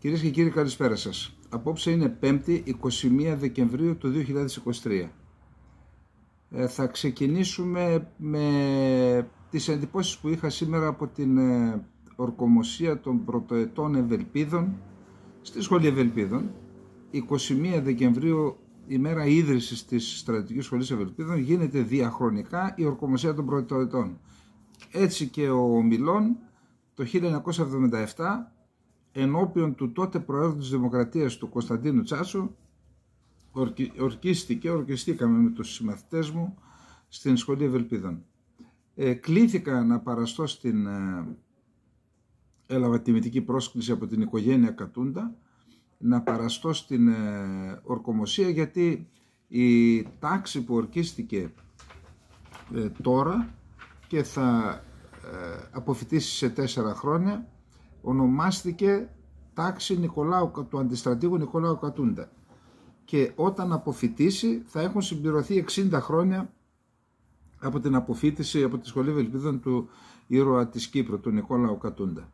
Κυρίες και κύριοι, καλησπέρα σας. Απόψε είναι 5η 21 Δεκεμβρίου του 2023. Ε, θα ξεκινήσουμε με τις εντυπώσεις που είχα σήμερα από την ε, ορκομοσία των πρωτοετών Ευελπίδων στη Σχολή Ευελπίδων. 21 Δεκεμβρίου, η μέρα ίδρυσης της Στρατηγικής Σχολής Ευελπίδων, γίνεται διαχρονικά η ορκομοσία των πρωτοετών. Έτσι και ο Μιλών το 1977 ενώπιον του τότε Προέδρου της Δημοκρατίας του Κωνσταντίνου Τσάτσου ορκι, ορκίστηκε, ορκιστήκαμε με τους συμμαθητές μου στην Σχολή Ευελπίδων. Ε, κλήθηκα να παραστώ στην ε, έλαβα τιμητική πρόσκληση από την οικογένεια Κατούντα να παραστώ στην ε, ορκομοσία γιατί η τάξη που ορκίστηκε ε, τώρα και θα ε, αποφυτίσει σε τέσσερα χρόνια ονομάστηκε τάξη Νικολάου, του αντιστρατήγου Νικολάου Κατούντα και όταν αποφυτίσει θα έχουν συμπληρωθεί 60 χρόνια από την αποφύτιση από τη Σχολή Βελπίδων του ήρωα της Κύπρου, του Νικολάου Κατούντα.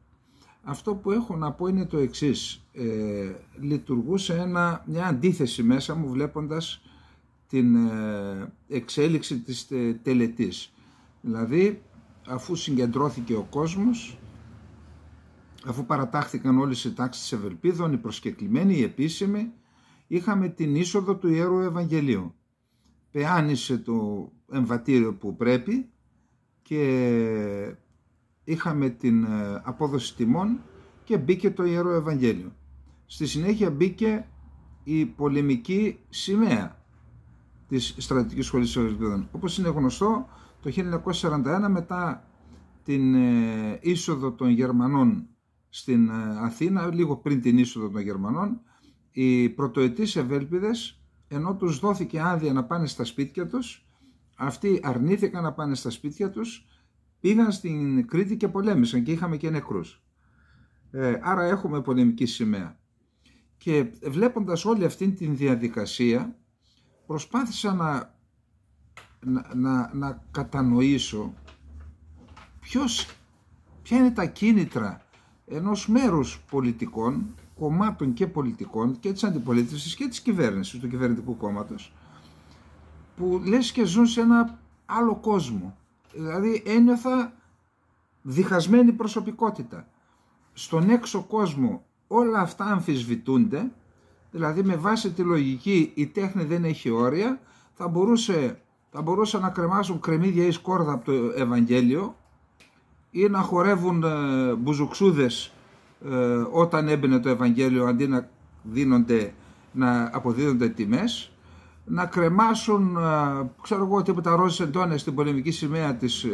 Αυτό που έχω να πω είναι το εξής. Ε, λειτουργούσε ένα, μια αντίθεση μέσα μου βλέποντας την ε, εξέλιξη της ε, τελετής. Δηλαδή, αφού συγκεντρώθηκε ο κόσμος, αφού παρατάχθηκαν όλες οι τάξεις ευελπίδων, οι προσκεκλημένοι, οι επίσημοι, είχαμε την είσοδο του Ιερού Ευαγγελίου. Πεάνησε το εμβατήριο που πρέπει και είχαμε την ε, απόδοση τιμών και μπήκε το Ιερό Ευαγγέλιο. Στη συνέχεια μπήκε η πολεμική σημαία της στρατιωτικής σχολής της Όπως είναι γνωστό, το 1941 μετά την ε, είσοδο των Γερμανών στην ε, Αθήνα λίγο πριν την είσοδο των Γερμανών οι πρωτοετής ευέλπιδες ενώ τους δόθηκε άδεια να πάνε στα σπίτια τους αυτοί αρνήθηκαν να πάνε στα σπίτια τους πήγαν στην Κρήτη και πολέμησαν και είχαμε και νεκρούς ε, άρα έχουμε πολεμική σημαία και βλέποντας όλη αυτή την διαδικασία προσπάθησα να, να, να, κατανοήσω ποιος, ποια είναι τα κίνητρα ενός μέρους πολιτικών, κομμάτων και πολιτικών και της αντιπολίτευσης και της κυβέρνησης, του κυβερνητικού κόμματος, που λες και ζουν σε ένα άλλο κόσμο. Δηλαδή ένιωθα διχασμένη προσωπικότητα. Στον έξω κόσμο όλα αυτά αμφισβητούνται, δηλαδή με βάση τη λογική η τέχνη δεν έχει όρια, θα μπορούσε θα μπορούσαν να κρεμάσουν κρεμμύδια ή σκόρδα από το Ευαγγέλιο ή να χορεύουν ε, μπουζουξούδες ε, όταν έμπαινε το Ευαγγέλιο αντί να, δίνονται, να αποδίδονται τιμές να κρεμάσουν, ε, ξέρω εγώ, τίποτα ρόζες εντόνες στην πολεμική σημαία της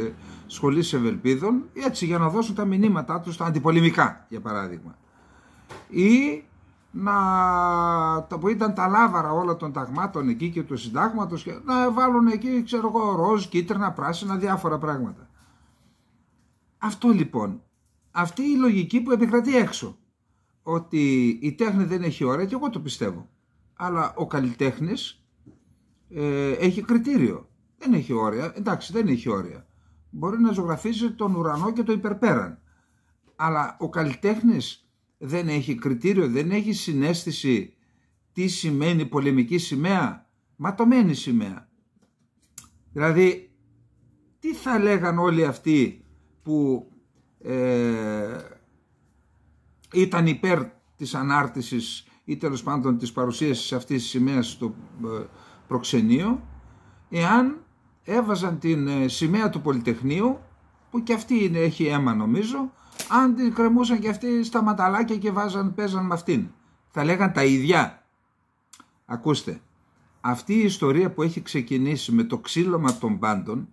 Σχολής Ευελπίδων, έτσι για να δώσουν τα μηνύματά τους, τα αντιπολιμικά, για παράδειγμα. Ή να, τα που ήταν τα λάβαρα όλα των ταγμάτων εκεί και του συντάγματος, να βάλουν εκεί, ξέρω εγώ, ροζ, κίτρινα, πράσινα, διάφορα πράγματα. Αυτό λοιπόν, αυτή η λογική που επικρατεί έξω, ότι η τέχνη δεν έχει όρια και εγώ το πιστεύω, αλλά ο καλλιτέχνης ε, έχει κριτήριο, δεν έχει όρια, εντάξει δεν έχει όρια, μπορεί να ζωγραφίζει τον ουρανό και το υπερπέραν, αλλά ο καλλιτέχνης δεν έχει κριτήριο, δεν έχει συνέστηση τι σημαίνει πολεμική σημαία, ματωμένη σημαία. Δηλαδή, τι θα λέγαν όλοι αυτοί που ε, ήταν υπέρ της ανάρτησης ή τέλος πάντων της παρουσίασης αυτής της σημαίας στο ε, προξενείο εάν έβαζαν την ε, σημαία του Πολυτεχνείου που και αυτή είναι, έχει αίμα νομίζω αν την κρεμούσαν και αυτή στα ματαλάκια και βάζαν, παίζαν με αυτήν θα λέγαν τα ίδια ακούστε αυτή η ιστορία που έχει ξεκινήσει με το ξύλωμα των πάντων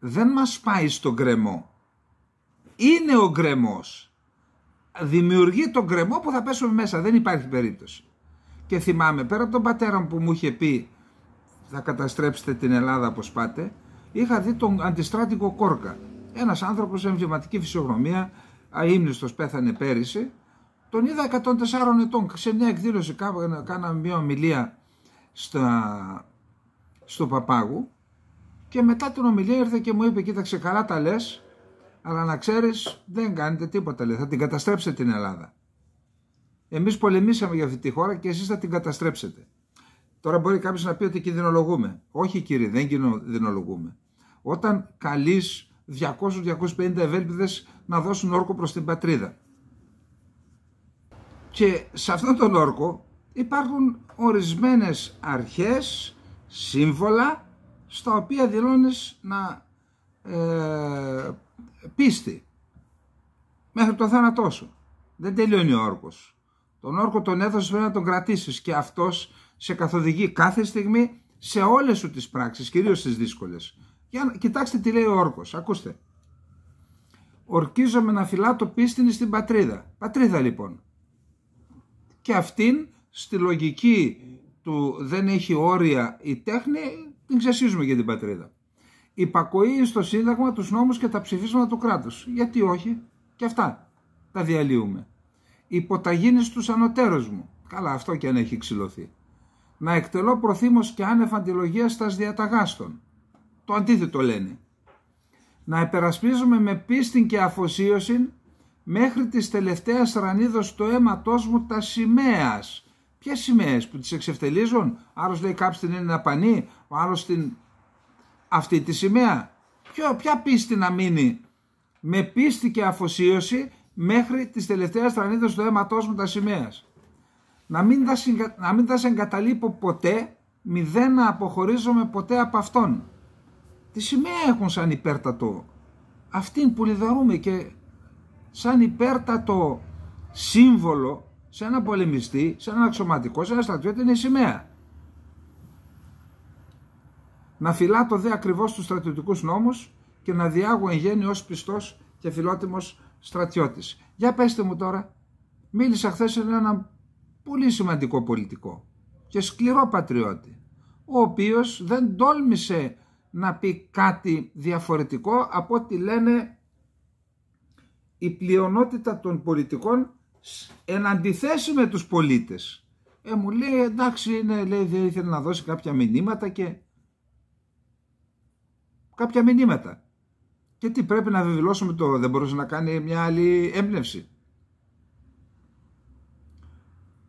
δεν μας πάει στον κρεμό. Είναι ο κρεμός. Δημιουργεί τον κρεμό που θα πέσουμε μέσα. Δεν υπάρχει περίπτωση. Και θυμάμαι, πέρα από τον πατέρα μου που μου είχε πει θα καταστρέψετε την Ελλάδα πως πάτε, είχα δει τον αντιστράτηγο Κόρκα. Ένας άνθρωπος εμβληματική φυσιογνωμία, αείμνηστος πέθανε πέρυσι, τον είδα 104 ετών. Σε μια εκδήλωση κάναμε μια ομιλία στο Παπάγου και μετά την ομιλία ήρθε και μου είπε: Κοίταξε, καλά τα λες, αλλά να ξέρεις, δεν κάνετε τίποτα. Λέει. Θα την καταστρέψετε την Ελλάδα. Εμείς πολεμήσαμε για αυτή τη χώρα και εσείς θα την καταστρέψετε. Τώρα μπορεί κάποιος να πει ότι κινδυνολογούμε. Όχι, κύριε, δεν κινδυνολογούμε. Όταν καλείς 200-250 ευέλπιδε να δώσουν όρκο προς την πατρίδα. Και σε αυτόν τον όρκο υπάρχουν ορισμένες αρχές, σύμβολα στα οποία δηλώνεις να ε, πίστη μέχρι το θάνατό σου. Δεν τελειώνει ο όρκος. Τον όρκο τον έδωσες πρέπει να τον κρατήσεις και αυτός σε καθοδηγεί κάθε στιγμή σε όλες σου τις πράξεις, κυρίως τις δύσκολες. Για, κοιτάξτε τι λέει ο όρκος, ακούστε. Ορκίζομαι να το πίστην στην πατρίδα. Πατρίδα λοιπόν. Και αυτήν στη λογική του δεν έχει όρια η τέχνη μην ξεσύζουμε για την πατρίδα. Υπακοή στο Σύνταγμα, τους νόμους και τα ψηφίσματα του κράτους. Γιατί όχι, και αυτά τα διαλύουμε. Υποταγήνη στου ανωτέρους μου. Καλά, αυτό και αν έχει ξυλωθεί. Να εκτελώ προθύμως και άνευ αντιλογίας στα διαταγάστων. Το αντίθετο λένε. Να επερασπίζουμε με πίστη και αφοσίωση μέχρι της τελευταίας ρανίδο του αίματός μου τα σημαίας. Ποιες σημαίες που τις εξευτελίζουν. Άλλος λέει κάποιος την είναι ένα πανί, ο άλλος την. αυτή τη σημαία. Ποιο, ποια πίστη να μείνει. Με πίστη και αφοσίωση μέχρι τις τελευταίες τρανίδες του αίματός μου τα σημαία. Να μην τα, να μην τα εγκαταλείπω ποτέ, μηδέν να αποχωρίζομαι ποτέ από αυτόν. Τη σημαία έχουν σαν υπέρτατο. Αυτήν που λιδαρούμε και σαν υπέρτατο σύμβολο σε ένα πολεμιστή, σε έναν αξιωματικό, σε ένα στρατιώτη είναι η σημαία. Να φυλά το δε ακριβώς τους στρατιωτικούς νόμους και να διάγω εν γέννη ως πιστός και φιλότιμος στρατιώτης. Για πέστε μου τώρα, μίλησα χθες σε έναν πολύ σημαντικό πολιτικό και σκληρό πατριώτη, ο οποίος δεν τόλμησε να πει κάτι διαφορετικό από ό,τι λένε η πλειονότητα των πολιτικών εν αντιθέσει με τους πολίτες. Ε, μου λέει εντάξει είναι, λέει, ήθελε να δώσει κάποια μηνύματα και κάποια μηνύματα. Και τι πρέπει να βεβαιώσουμε το δεν μπορούσε να κάνει μια άλλη έμπνευση.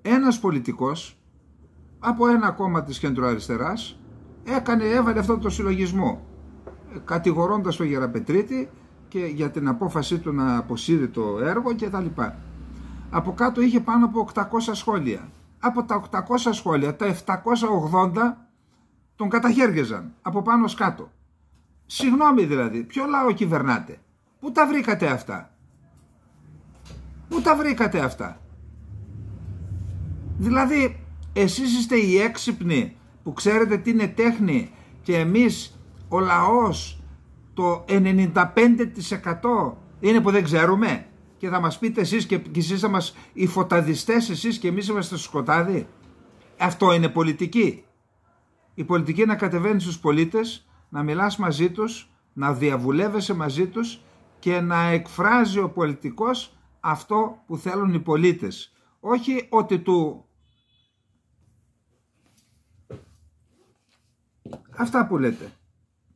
Ένας πολιτικός από ένα κόμμα της κεντροαριστεράς έκανε, έβαλε αυτό το συλλογισμό ε, κατηγορώντας τον Γεραπετρίτη και για την απόφασή του να αποσύρει το έργο και τα από κάτω είχε πάνω από 800 σχόλια. Από τα 800 σχόλια, τα 780 τον καταχέργεζαν από πάνω κάτω. Συγγνώμη δηλαδή, ποιο λαό κυβερνάτε. Πού τα βρήκατε αυτά. Πού τα βρήκατε αυτά. Δηλαδή, εσείς είστε οι έξυπνοι που ξέρετε τι είναι τέχνη και εμείς ο λαός το 95% είναι που δεν ξέρουμε και θα μας πείτε εσείς και, και εσείς θα μας οι φωταδιστές εσείς και εμείς είμαστε στο σκοτάδι. Αυτό είναι πολιτική. Η πολιτική είναι να κατεβαίνεις στους πολίτες, να μιλάς μαζί τους, να διαβουλεύεσαι μαζί τους και να εκφράζει ο πολιτικός αυτό που θέλουν οι πολίτες. Όχι ότι του... Αυτά που λέτε.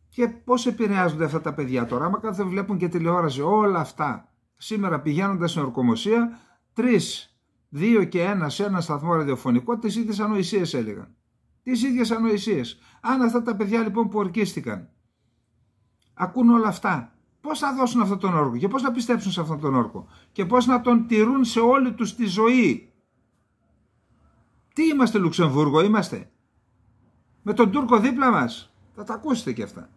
Και πώς επηρεάζονται αυτά τα παιδιά τώρα, άμα κάθε βλέπουν και τηλεόραση, όλα αυτά σήμερα πηγαίνοντας στην ορκομοσία, τρεις, δύο και ένα σε ένα σταθμό ραδιοφωνικό, τις ίδιες ανοησίες έλεγαν. τις ίδιες ανοησίες. Αν αυτά τα παιδιά λοιπόν που ορκίστηκαν ακούν όλα αυτά, πώς θα δώσουν αυτόν τον όρκο και πώς να πιστέψουν σε αυτόν τον όρκο και πώς να τον τηρούν σε όλη τους τη ζωή. Τι είμαστε Λουξεμβούργο είμαστε. Με τον Τούρκο δίπλα μας. Θα τα ακούσετε και αυτά.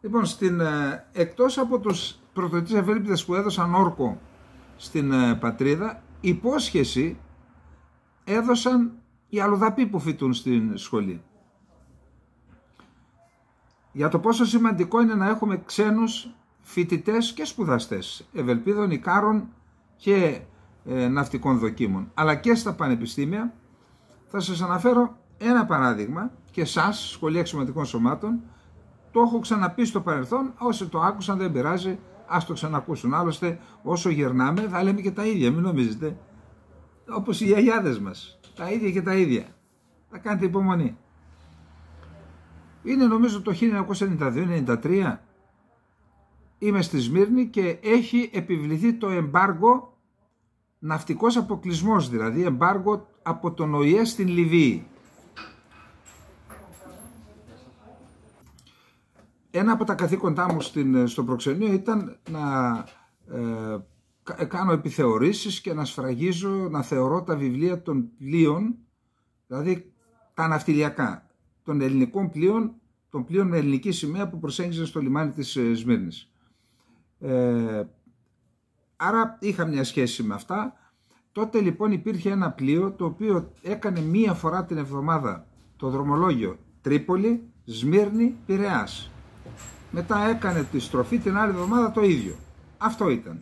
Λοιπόν, στην, ε, εκτός από τους πρωτοτήτες ευελπίδες που έδωσαν όρκο στην ε, πατρίδα, υπόσχεση έδωσαν οι αλλοδαποί που φοιτούν στην σχολή. Για το πόσο σημαντικό είναι να έχουμε ξένους φοιτητές και σπουδαστές ευελπίδων, ικάρων και ε, ναυτικών δοκίμων, αλλά και στα πανεπιστήμια. Θα σας αναφέρω ένα παράδειγμα και σας, Σχολή εξωματικών σωμάτων, το έχω ξαναπεί στο παρελθόν, όσοι το άκουσαν δεν πειράζει, Ας το ξανακούσουν. Άλλωστε, όσο γερνάμε, θα λέμε και τα ίδια. Μην νομίζετε. Όπως οι γιαγιάδες μας. Τα ίδια και τα ίδια. Θα κάνετε υπομονή. Είναι νομίζω το 1992-93. Είμαι στη Σμύρνη και έχει επιβληθεί το εμπάργο, ναυτικός αποκλεισμός δηλαδή, εμπάργο από τον ΟΗΕ στην Λιβύη. Ένα από τα καθήκοντά μου στην, ε, στο προξενείο ήταν να ε, ε, κάνω επιθεωρήσεις και να σφραγίζω, να θεωρώ τα βιβλία των πλοίων, δηλαδή τα ναυτιλιακά, των ελληνικών πλοίων, των πλοίων με ελληνική σημαία που προσέγγιζαν στο λιμάνι της Σμύρνης. Ε, άρα είχα μια σχέση με αυτά. Τότε λοιπόν υπήρχε ένα πλοίο το οποίο έκανε μία φορά την εβδομάδα το δρομολόγιο Τρίπολη, Σμύρνη, Πειραιάς. Μετά έκανε τη στροφή την άλλη εβδομάδα το ίδιο. Αυτό ήταν.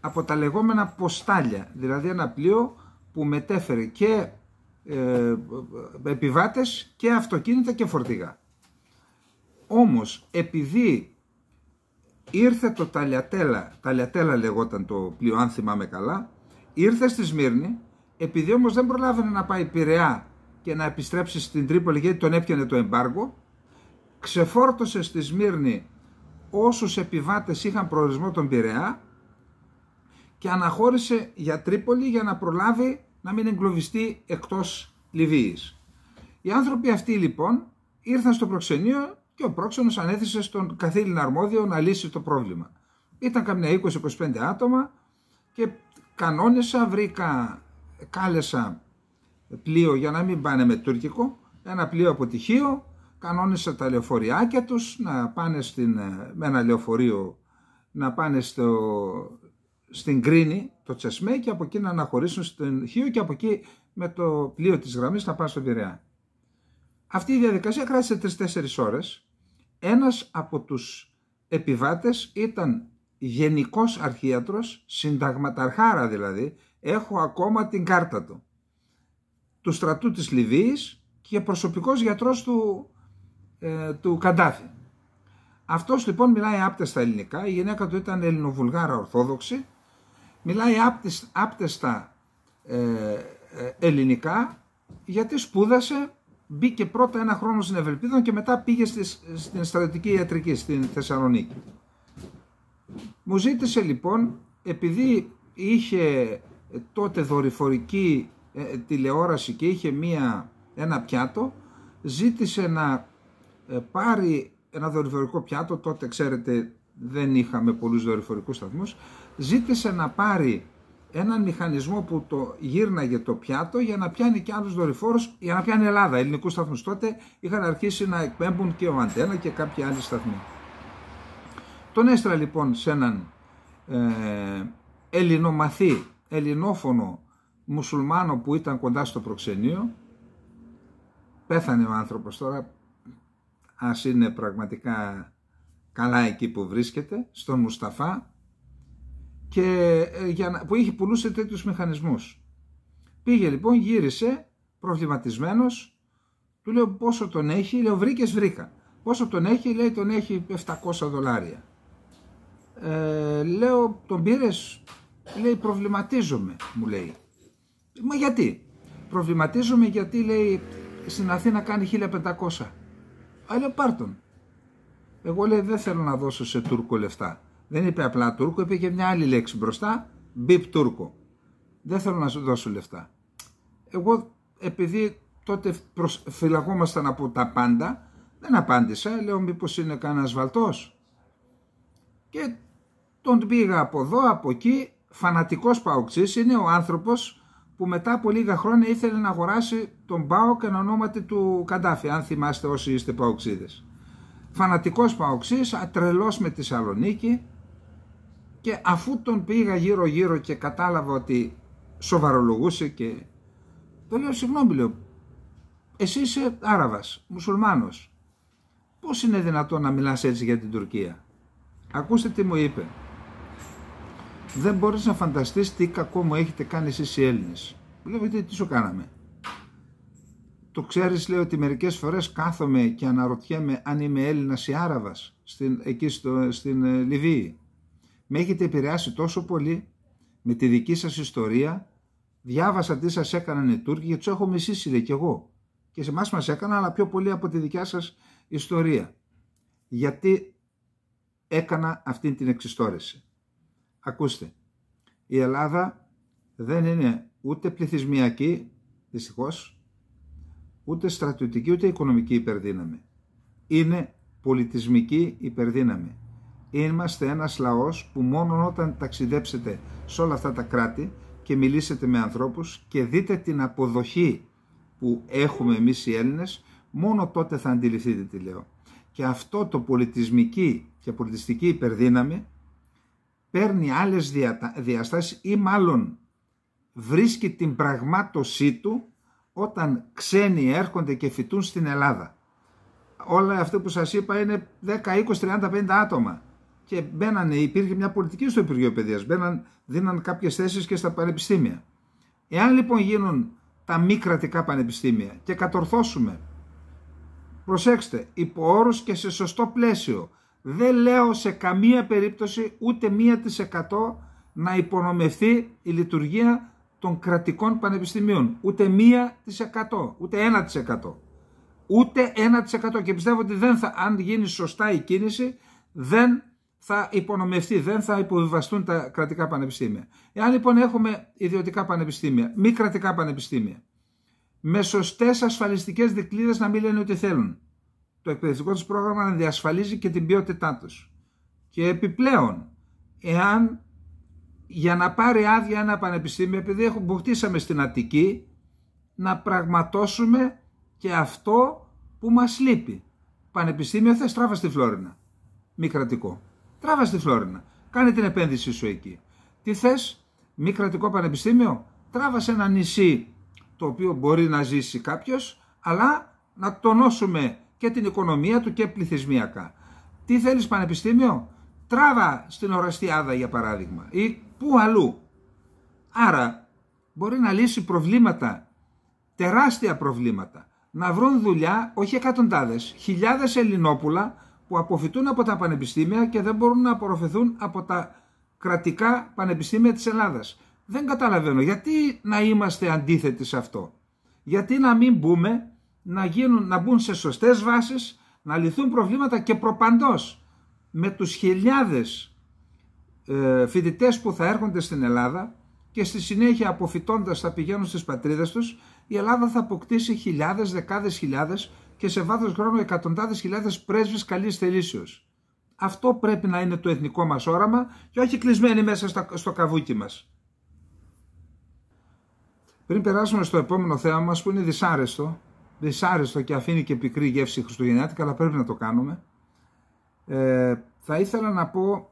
Από τα λεγόμενα ποστάλια, δηλαδή ένα πλοίο που μετέφερε και ε, επιβάτες και αυτοκίνητα και φορτηγά. Όμως επειδή ήρθε το Ταλιατέλα, Ταλιατέλα λεγόταν το πλοίο αν θυμάμαι καλά, ήρθε στη Σμύρνη, επειδή όμως δεν προλάβαινε να πάει Πειραιά και να επιστρέψει στην Τρίπολη γιατί τον έπιανε το εμπάργο, ξεφόρτωσε στη Σμύρνη όσους επιβάτες είχαν προορισμό τον Πειραιά και αναχώρησε για Τρίπολη για να προλάβει να μην εγκλωβιστεί εκτός Λιβύης. Οι άνθρωποι αυτοί λοιπόν ήρθαν στο προξενείο και ο πρόξενος ανέθεσε στον καθήλυνα αρμόδιο να λύσει το πρόβλημα. Ήταν καμιά 20-25 άτομα και κανόνισα, βρήκα, κάλεσα πλοίο για να μην πάνε με τουρκικό, ένα πλοίο από κανόνισε τα λεωφοριάκια τους να πάνε στην, ε, με ένα λεωφορείο να πάνε στο, στην Κρίνη, το Τσεσμέ και από εκεί να αναχωρήσουν στην Χίο και από εκεί με το πλοίο της γραμμής να πάνε στο Πειραιά. Αυτή η διαδικασία κράτησε 3-4 ώρες. Ένας από τους επιβάτες ήταν γενικός αρχίατρος, συνταγματαρχάρα δηλαδή, έχω ακόμα την κάρτα του, του στρατού της Λιβύης και προσωπικός γιατρός του ε, του Καντάφη. Αυτός λοιπόν μιλάει άπτεστα ελληνικά, η γυναίκα του ήταν ελληνοβουλγάρα ορθόδοξη, μιλάει άπτεστα ε, ε, ελληνικά γιατί σπούδασε, μπήκε πρώτα ένα χρόνο στην Ευελπίδων και μετά πήγε στις στην στρατιωτική ιατρική στην Θεσσαλονίκη. Μου ζήτησε λοιπόν, επειδή είχε τότε δορυφορική ε, ε τηλεόραση και είχε μία, ένα πιάτο, ζήτησε να ε, πάρει ένα δορυφορικό πιάτο, τότε ξέρετε δεν είχαμε πολλούς δορυφορικούς σταθμούς, ζήτησε να πάρει έναν μηχανισμό που το γύρναγε το πιάτο για να πιάνει και άλλους δορυφόρους, για να πιάνει Ελλάδα, ελληνικούς σταθμούς. Τότε είχαν αρχίσει να εκπέμπουν και ο Αντένα και κάποιοι άλλοι σταθμοί. Τον έστρα λοιπόν σε έναν ε, ελληνομαθή, ελληνόφωνο μουσουλμάνο που ήταν κοντά στο προξενείο, πέθανε ο άνθρωπος τώρα, ας είναι πραγματικά καλά εκεί που βρίσκεται, στον Μουσταφά, και, ε, για να, που είχε πουλούσε τέτοιους μηχανισμούς. Πήγε λοιπόν, γύρισε προβληματισμένος, του λέω πόσο τον έχει, λέω βρήκες βρήκα. Πόσο τον έχει, λέει τον έχει 700 δολάρια. Ε, λέω τον πήρες, λέει προβληματίζομαι, μου λέει. Μα γιατί, προβληματίζομαι γιατί λέει στην Αθήνα κάνει 1500. Άλλο πάρτον. Εγώ λέει δεν θέλω να δώσω σε Τούρκο λεφτά. Δεν είπε απλά Τούρκο, είπε και μια άλλη λέξη μπροστά. Μπιπ Τούρκο. Δεν θέλω να σου δώσω λεφτά. Εγώ επειδή τότε φυλακόμασταν από τα πάντα, δεν απάντησα. Λέω μήπως είναι κανένας βαλτός. Και τον πήγα από εδώ, από εκεί. Φανατικός παοξής είναι ο άνθρωπος που μετά από λίγα χρόνια ήθελε να αγοράσει τον Πάοκ εν ονόματι του Καντάφη, αν θυμάστε όσοι είστε Παοξίδες. Φανατικός Παοξής, ατρελός με τη Σαλονίκη και αφού τον πήγα γύρω γύρω και κατάλαβα ότι σοβαρολογούσε και το λέω συγγνώμη λέω, εσύ είσαι Άραβας, μουσουλμάνος, πώς είναι δυνατόν να μιλάς έτσι για την Τουρκία. Ακούστε τι μου είπε δεν μπορείς να φανταστείς τι κακό μου έχετε κάνει εσείς οι Έλληνες. Λέω, τι, τι σου κάναμε. Το ξέρεις, λέω, ότι μερικές φορές κάθομαι και αναρωτιέμαι αν είμαι Έλληνας ή Άραβας εκεί στο, στην ε, Λιβύη. Με έχετε επηρεάσει τόσο πολύ με τη δική σας ιστορία. Διάβασα τι σας έκαναν οι Τούρκοι και τους έχω μισήσει, λέει κι εγώ. Και σε εμάς μας έκαναν, αλλά πιο πολύ από τη δικιά σας ιστορία. Γιατί έκανα αυτή την εξιστόρηση. Ακούστε, η Ελλάδα δεν είναι ούτε πληθυσμιακή, δυστυχώς, ούτε στρατιωτική, ούτε οικονομική υπερδύναμη. Είναι πολιτισμική υπερδύναμη. Είμαστε ένας λαός που μόνο όταν ταξιδέψετε σε όλα αυτά τα κράτη και μιλήσετε με ανθρώπους και δείτε την αποδοχή που έχουμε εμείς οι Έλληνες, μόνο τότε θα αντιληφθείτε τι λέω. Και αυτό το πολιτισμική και πολιτιστική υπερδύναμη παίρνει άλλες διαστάσεις ή μάλλον βρίσκει την πραγμάτωσή του όταν ξένοι έρχονται και φοιτούν στην Ελλάδα. Όλα αυτά που σας είπα είναι 10, 20, 30, 50 άτομα και μπαίνανε, υπήρχε μια πολιτική στο Υπουργείο Παιδείας, μπαίναν, δίναν κάποιες θέσεις και στα πανεπιστήμια. Εάν λοιπόν γίνουν τα μη κρατικά πανεπιστήμια και κατορθώσουμε, προσέξτε, υπό και σε σωστό πλαίσιο, δεν λέω σε καμία περίπτωση ούτε 1% να υπονομευθεί η λειτουργία των κρατικών πανεπιστημίων. Ούτε 1%. ούτε 1%. Ούτε 1%. και πιστεύω ότι δεν θα, αν γίνει σωστά η κίνηση δεν θα υπονομευτεί, δεν θα υποβιβαστούν τα κρατικά πανεπιστήμια. Εάν λοιπόν έχουμε ιδιωτικά πανεπιστήμια, μη κρατικά πανεπιστήμια, με σωστές ασφαλιστικές δικλείδες να μην λένε ότι θέλουν το εκπαιδευτικό τους πρόγραμμα να διασφαλίζει και την ποιότητά τους. Και επιπλέον, εάν για να πάρει άδεια ένα πανεπιστήμιο, επειδή έχουμε χτίσαμε στην Αττική, να πραγματώσουμε και αυτό που μας λείπει. Πανεπιστήμιο θες τράβα στη Φλόρινα, μη κρατικό. Τράβα στη Φλόρινα, κάνε την επένδυσή σου εκεί. Τι θες, μη κρατικό πανεπιστήμιο, τράβα ένα νησί το οποίο μπορεί να ζήσει κάποιος, αλλά να τονώσουμε και την οικονομία του και πληθυσμιακά. Τι θέλεις πανεπιστήμιο? Τράβα στην Οραστιάδα για παράδειγμα ή πού αλλού. Άρα μπορεί να λύσει προβλήματα, τεράστια προβλήματα. Να βρουν δουλειά όχι εκατοντάδες, χιλιάδες Ελληνόπουλα που αποφυτούν από τα πανεπιστήμια και δεν μπορούν να απορροφηθούν από τα κρατικά πανεπιστήμια της Ελλάδας. Δεν καταλαβαίνω γιατί να είμαστε αντίθετοι σε αυτό. Γιατί να μην μπούμε να, γίνουν, να μπουν σε σωστές βάσεις, να λυθούν προβλήματα και προπαντός με τους χιλιάδες ε, που θα έρχονται στην Ελλάδα και στη συνέχεια αποφυτώντας θα πηγαίνουν στις πατρίδες τους, η Ελλάδα θα αποκτήσει χιλιάδες, δεκάδες χιλιάδες και σε βάθος χρόνου εκατοντάδες χιλιάδες πρέσβεις καλής θελήσεως. Αυτό πρέπει να είναι το εθνικό μας όραμα και όχι κλεισμένοι μέσα στο, καβούκι μας. Πριν περάσουμε στο επόμενο θέμα μας που είναι δυσάρεστο, δυσάρεστο και αφήνει και πικρή γεύση χριστουγεννιάτικα, αλλά πρέπει να το κάνουμε. Ε, θα ήθελα να πω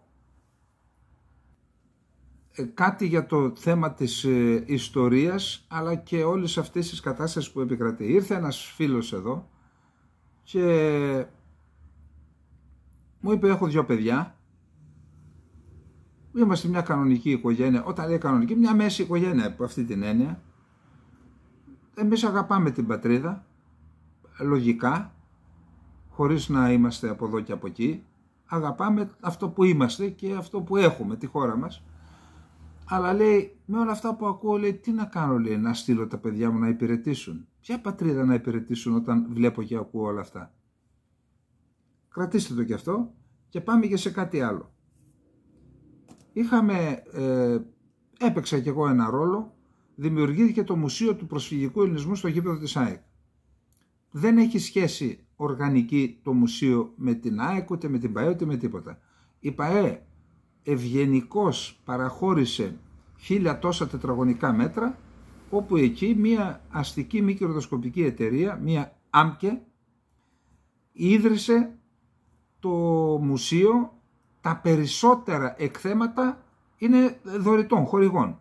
ε, κάτι για το θέμα της ε, ιστορίας, αλλά και όλες αυτές τις κατάστασεις που επικρατεί. Ήρθε ένας φίλος εδώ και μου είπε έχω δύο παιδιά, είμαστε μια κανονική οικογένεια, όταν λέει κανονική, μια μέση οικογένεια από αυτή την έννοια. Εμείς αγαπάμε την πατρίδα, λογικά, χωρίς να είμαστε από εδώ και από εκεί. Αγαπάμε αυτό που είμαστε και αυτό που έχουμε, τη χώρα μας. Αλλά λέει, με όλα αυτά που ακούω, λέει, τι να κάνω, λέει, να στείλω τα παιδιά μου να υπηρετήσουν. Ποια πατρίδα να υπηρετήσουν όταν βλέπω και ακούω όλα αυτά. Κρατήστε το κι αυτό και πάμε και σε κάτι άλλο. Είχαμε, ε, έπαιξα κι εγώ ένα ρόλο, δημιουργήθηκε το Μουσείο του Προσφυγικού Ελληνισμού στο γήπεδο της ΑΕΚ δεν έχει σχέση οργανική το μουσείο με την ΑΕΚ, ούτε με την ΠαΕ, ούτε με τίποτα. Η ΠαΕ ευγενικώς παραχώρησε χίλια τόσα τετραγωνικά μέτρα, όπου εκεί μία αστική μη κερδοσκοπική εταιρεία, μία ΆΜΚΕ, ίδρυσε το μουσείο, τα περισσότερα εκθέματα είναι δωρητών, χορηγών,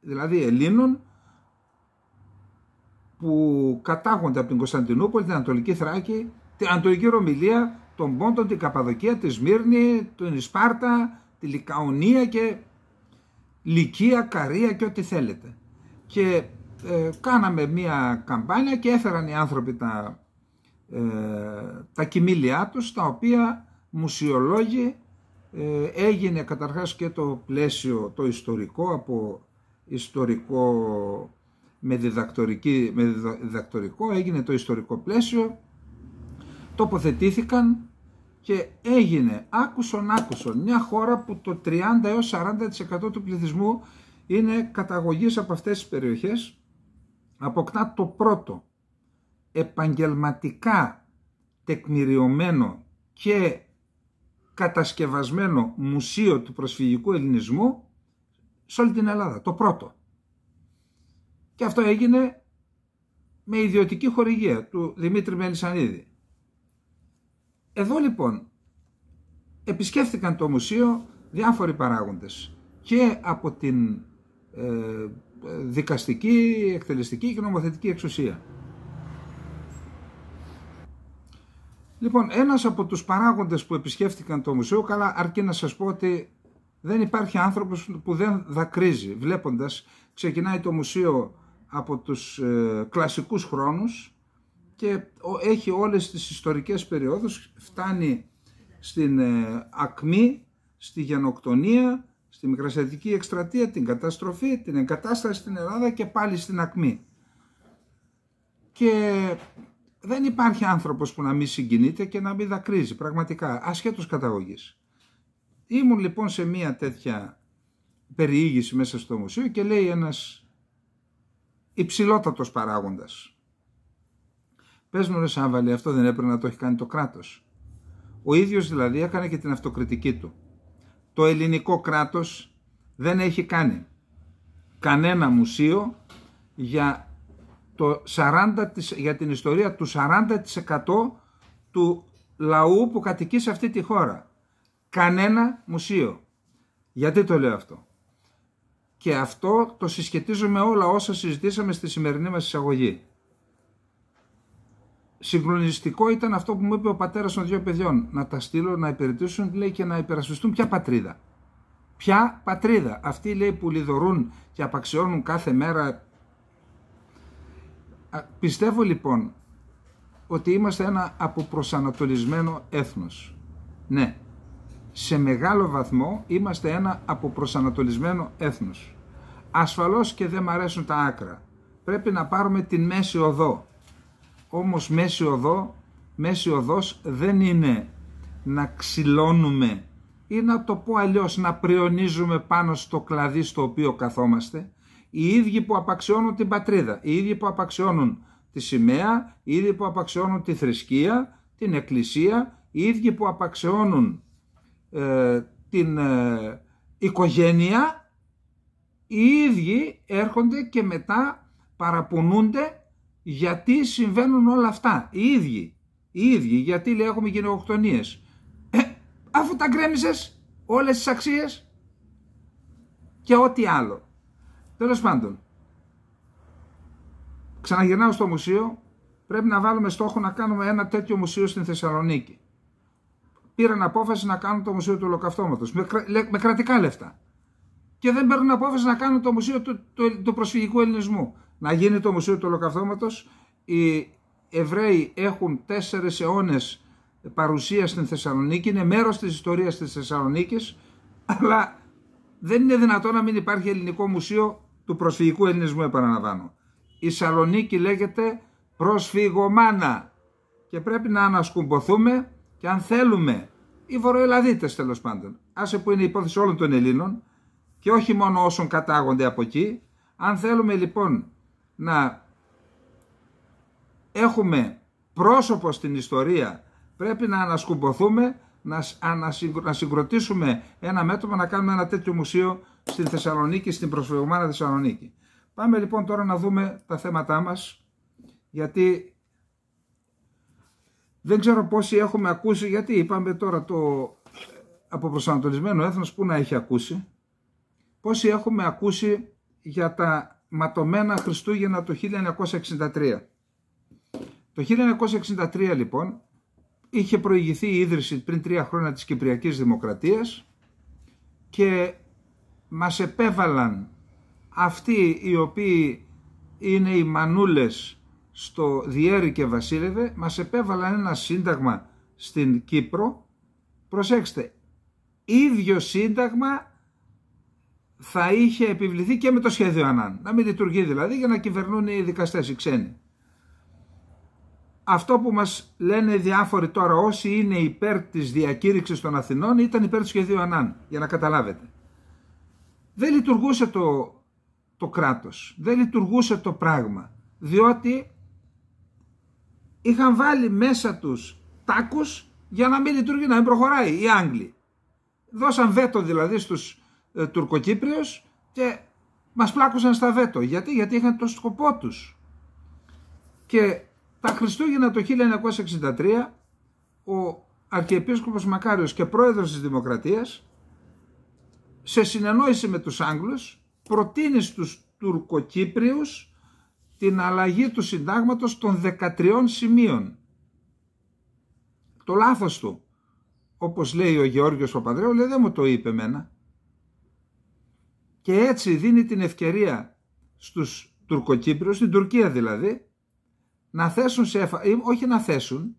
δηλαδή Ελλήνων που κατάγονται από την Κωνσταντινούπολη, την Ανατολική Θράκη, την Ανατολική Ρωμιλία, τον Πόντο, την Καπαδοκία, τη Σμύρνη, την Ισπάρτα, τη Λικαονία και Λικία, Καρία και ό,τι θέλετε. Και ε, κάναμε μία καμπάνια και έφεραν οι άνθρωποι τα, ε, τα κοιμήλια τους, τα οποία μουσιολόγοι ε, έγινε καταρχάς και το πλαίσιο το ιστορικό από ιστορικό με, διδακτορική, με διδακτορικό, έγινε το ιστορικό πλαίσιο, τοποθετήθηκαν και έγινε άκουσον άκουσον μια χώρα που το 30 έως 40% του πληθυσμού είναι καταγωγής από αυτές τις περιοχές αποκτά το πρώτο επαγγελματικά τεκμηριωμένο και κατασκευασμένο μουσείο του προσφυγικού ελληνισμού σε όλη την Ελλάδα, το πρώτο. Και αυτό έγινε με ιδιωτική χορηγία του Δημήτρη Μελισανίδη. Εδώ λοιπόν επισκέφθηκαν το μουσείο διάφοροι παράγοντες και από την ε, δικαστική, εκτελεστική και νομοθετική εξουσία. Λοιπόν, ένας από τους παράγοντες που επισκέφτηκαν το μουσείο, καλά αρκεί να σας πω ότι δεν υπάρχει άνθρωπος που δεν δακρύζει βλέποντας, ξεκινάει το μουσείο από τους ε, κλασικούς χρόνους και έχει όλες τις ιστορικές περιόδους, φτάνει στην ε, ακμή, στη γενοκτονία, στη μικρασιατική εκστρατεία, την καταστροφή, την εγκατάσταση στην Ελλάδα και πάλι στην ακμή. Και δεν υπάρχει άνθρωπος που να μην συγκινείται και να μην δακρύζει πραγματικά, ασχέτως καταγωγής. Ήμουν λοιπόν σε μια τέτοια περιήγηση μέσα στο μουσείο και λέει ένας υψηλότατος παράγοντας. Πες μου ρε Σάβαλη, αυτό δεν έπρεπε να το έχει κάνει το κράτος. Ο ίδιος δηλαδή έκανε και την αυτοκριτική του. Το ελληνικό κράτος δεν έχει κάνει κανένα μουσείο για, το 40, για την ιστορία του 40% του λαού που κατοικεί σε αυτή τη χώρα. Κανένα μουσείο. Γιατί το λέω αυτό και αυτό το συσχετίζω με όλα όσα συζητήσαμε στη σημερινή μας εισαγωγή. Συγκλονιστικό ήταν αυτό που μου είπε ο πατέρας των δύο παιδιών, να τα στείλω να υπηρετήσουν λέει, και να υπερασπιστούν ποια πατρίδα. Ποια πατρίδα. Αυτοί λέει που λιδωρούν και απαξιώνουν κάθε μέρα. Πιστεύω λοιπόν ότι είμαστε ένα αποπροσανατολισμένο έθνος. Ναι, σε μεγάλο βαθμό είμαστε ένα αποπροσανατολισμένο έθνος. Ασφαλώς και δεν μ' αρέσουν τα άκρα. Πρέπει να πάρουμε την μέση οδό. Όμως μέση, οδό, μέση οδός δεν είναι να ξυλώνουμε ή να το πω αλλιώς να πριονίζουμε πάνω στο κλαδί στο οποίο καθόμαστε. Οι ίδιοι που απαξιώνουν την πατρίδα, οι ίδιοι που απαξιώνουν τη σημαία, οι ίδιοι που απαξιώνουν τη θρησκεία, την εκκλησία, οι ίδιοι που απαξιώνουν ε, την ε, οικογένεια, οι ίδιοι έρχονται και μετά παραπονούνται γιατί συμβαίνουν όλα αυτά. Οι ίδιοι, ίδιοι γιατί λέει έχουμε ε, αφού τα γκρέμισες όλες τις αξίες και ό,τι άλλο. Τέλος πάντων, ξαναγυρνάω στο μουσείο, πρέπει να βάλουμε στόχο να κάνουμε ένα τέτοιο μουσείο στην Θεσσαλονίκη πήραν απόφαση να κάνουν το Μουσείο του Ολοκαυτώματος με, με κρατικά λεφτά. Και δεν παίρνουν απόφαση να κάνουν το Μουσείο του, του, του Προσφυγικού Ελληνισμού. Να γίνει το Μουσείο του Ολοκαυτώματος. Οι Εβραίοι έχουν τέσσερις αιώνες παρουσία στην Θεσσαλονίκη, είναι μέρος της ιστορίας της Θεσσαλονίκης, αλλά δεν είναι δυνατόν να μην υπάρχει ελληνικό μουσείο του προσφυγικού ελληνισμού, επαναλαμβάνω. Η Σαλονίκη λέγεται προσφυγωμάνα και πρέπει να ανασκουμποθούμε και αν θέλουμε, οι βοροελαδίτε τέλος πάντων, άσε που είναι η υπόθεση όλων των Ελλήνων και όχι μόνο όσων κατάγονται από εκεί, αν θέλουμε λοιπόν να έχουμε πρόσωπο στην ιστορία, πρέπει να ανασκουμποθούμε, να, συγκροτήσουμε ένα μέτωπο, να κάνουμε ένα τέτοιο μουσείο στην Θεσσαλονίκη, στην προσφυγμένη Θεσσαλονίκη. Πάμε λοιπόν τώρα να δούμε τα θέματά μας, γιατί δεν ξέρω πόσοι έχουμε ακούσει, γιατί είπαμε τώρα το ε, αποπροσανατολισμένο έθνος που να έχει ακούσει. Πόσοι έχουμε ακούσει για τα ματωμένα Χριστούγεννα το 1963. Το 1963 λοιπόν είχε προηγηθεί η ίδρυση πριν τρία χρόνια της Κυπριακής Δημοκρατίας και μας επέβαλαν αυτοί οι οποίοι είναι οι μανούλες στο διέρη και βασίλευε, μας επέβαλαν ένα σύνταγμα στην Κύπρο. Προσέξτε, ίδιο σύνταγμα θα είχε επιβληθεί και με το σχέδιο Ανάν. Να μην λειτουργεί δηλαδή για να κυβερνούν οι δικαστές οι ξένοι. Αυτό που μας λένε διάφοροι τώρα όσοι είναι υπέρ της διακήρυξης των Αθηνών ήταν υπέρ του σχεδίου Ανάν, για να καταλάβετε. Δεν λειτουργούσε το, το κράτος, δεν λειτουργούσε το πράγμα, διότι είχαν βάλει μέσα τους τάκους για να μην λειτουργεί, να μην προχωράει οι Άγγλοι. Δώσαν βέτο δηλαδή στους ε, Τουρκοκύπριους και μας πλάκουσαν στα βέτο. Γιατί, γιατί είχαν το σκοπό τους. Και τα Χριστούγεννα το 1963 ο Αρχιεπίσκοπος Μακάριος και πρόεδρος της Δημοκρατίας σε συνεννόηση με τους Άγγλους προτείνει στους Τουρκοκύπριους την αλλαγή του συντάγματος των 13 σημείων. Το λάθος του, όπως λέει ο Γεώργιος Παπαδρέου, λέει δεν μου το είπε εμένα. Και έτσι δίνει την ευκαιρία στους Τουρκοκύπριους, στην Τουρκία δηλαδή, να θέσουν σε όχι να θέσουν,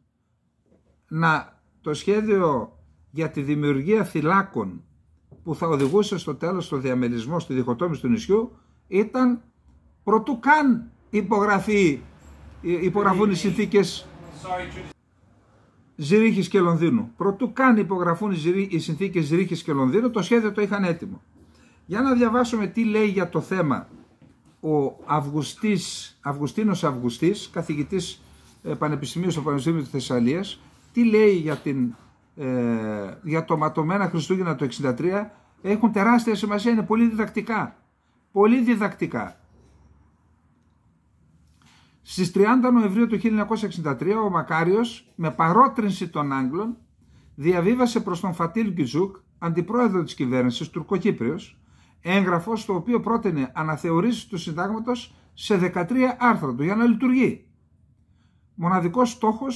να το σχέδιο για τη δημιουργία θυλάκων που θα οδηγούσε στο τέλος στο διαμελισμό στη διχοτόμηση του νησιού, ήταν πρωτού καν υπογραφή, ε, υπογραφούν οι συνθήκες Ζηρίχης και Λονδίνου. Προτού καν υπογραφούν οι συνθήκες Ζηρίχης και Λονδίνου, το σχέδιο το είχαν έτοιμο. Για να διαβάσουμε τι λέει για το θέμα ο Αυγουστής, Αυγουστίνος Αυγουστής, καθηγητής ε, Πανεπιστημίου στο Πανεπιστήμιο της Θεσσαλίας, τι λέει για, την, ε, για το ματωμένα Χριστούγεννα το 1963 έχουν τεράστια σημασία, είναι πολύ διδακτικά. Πολύ διδακτικά. Στις 30 Νοεμβρίου του 1963 ο Μακάριος με παρότρινση των Άγγλων διαβίβασε προς τον Φατήλ Γκιζούκ, αντιπρόεδρο της κυβέρνησης, Τουρκοκύπριος, έγγραφος στο οποίο πρότεινε αναθεωρήσεις του συντάγματος σε 13 άρθρα του για να λειτουργεί. Μοναδικός στόχος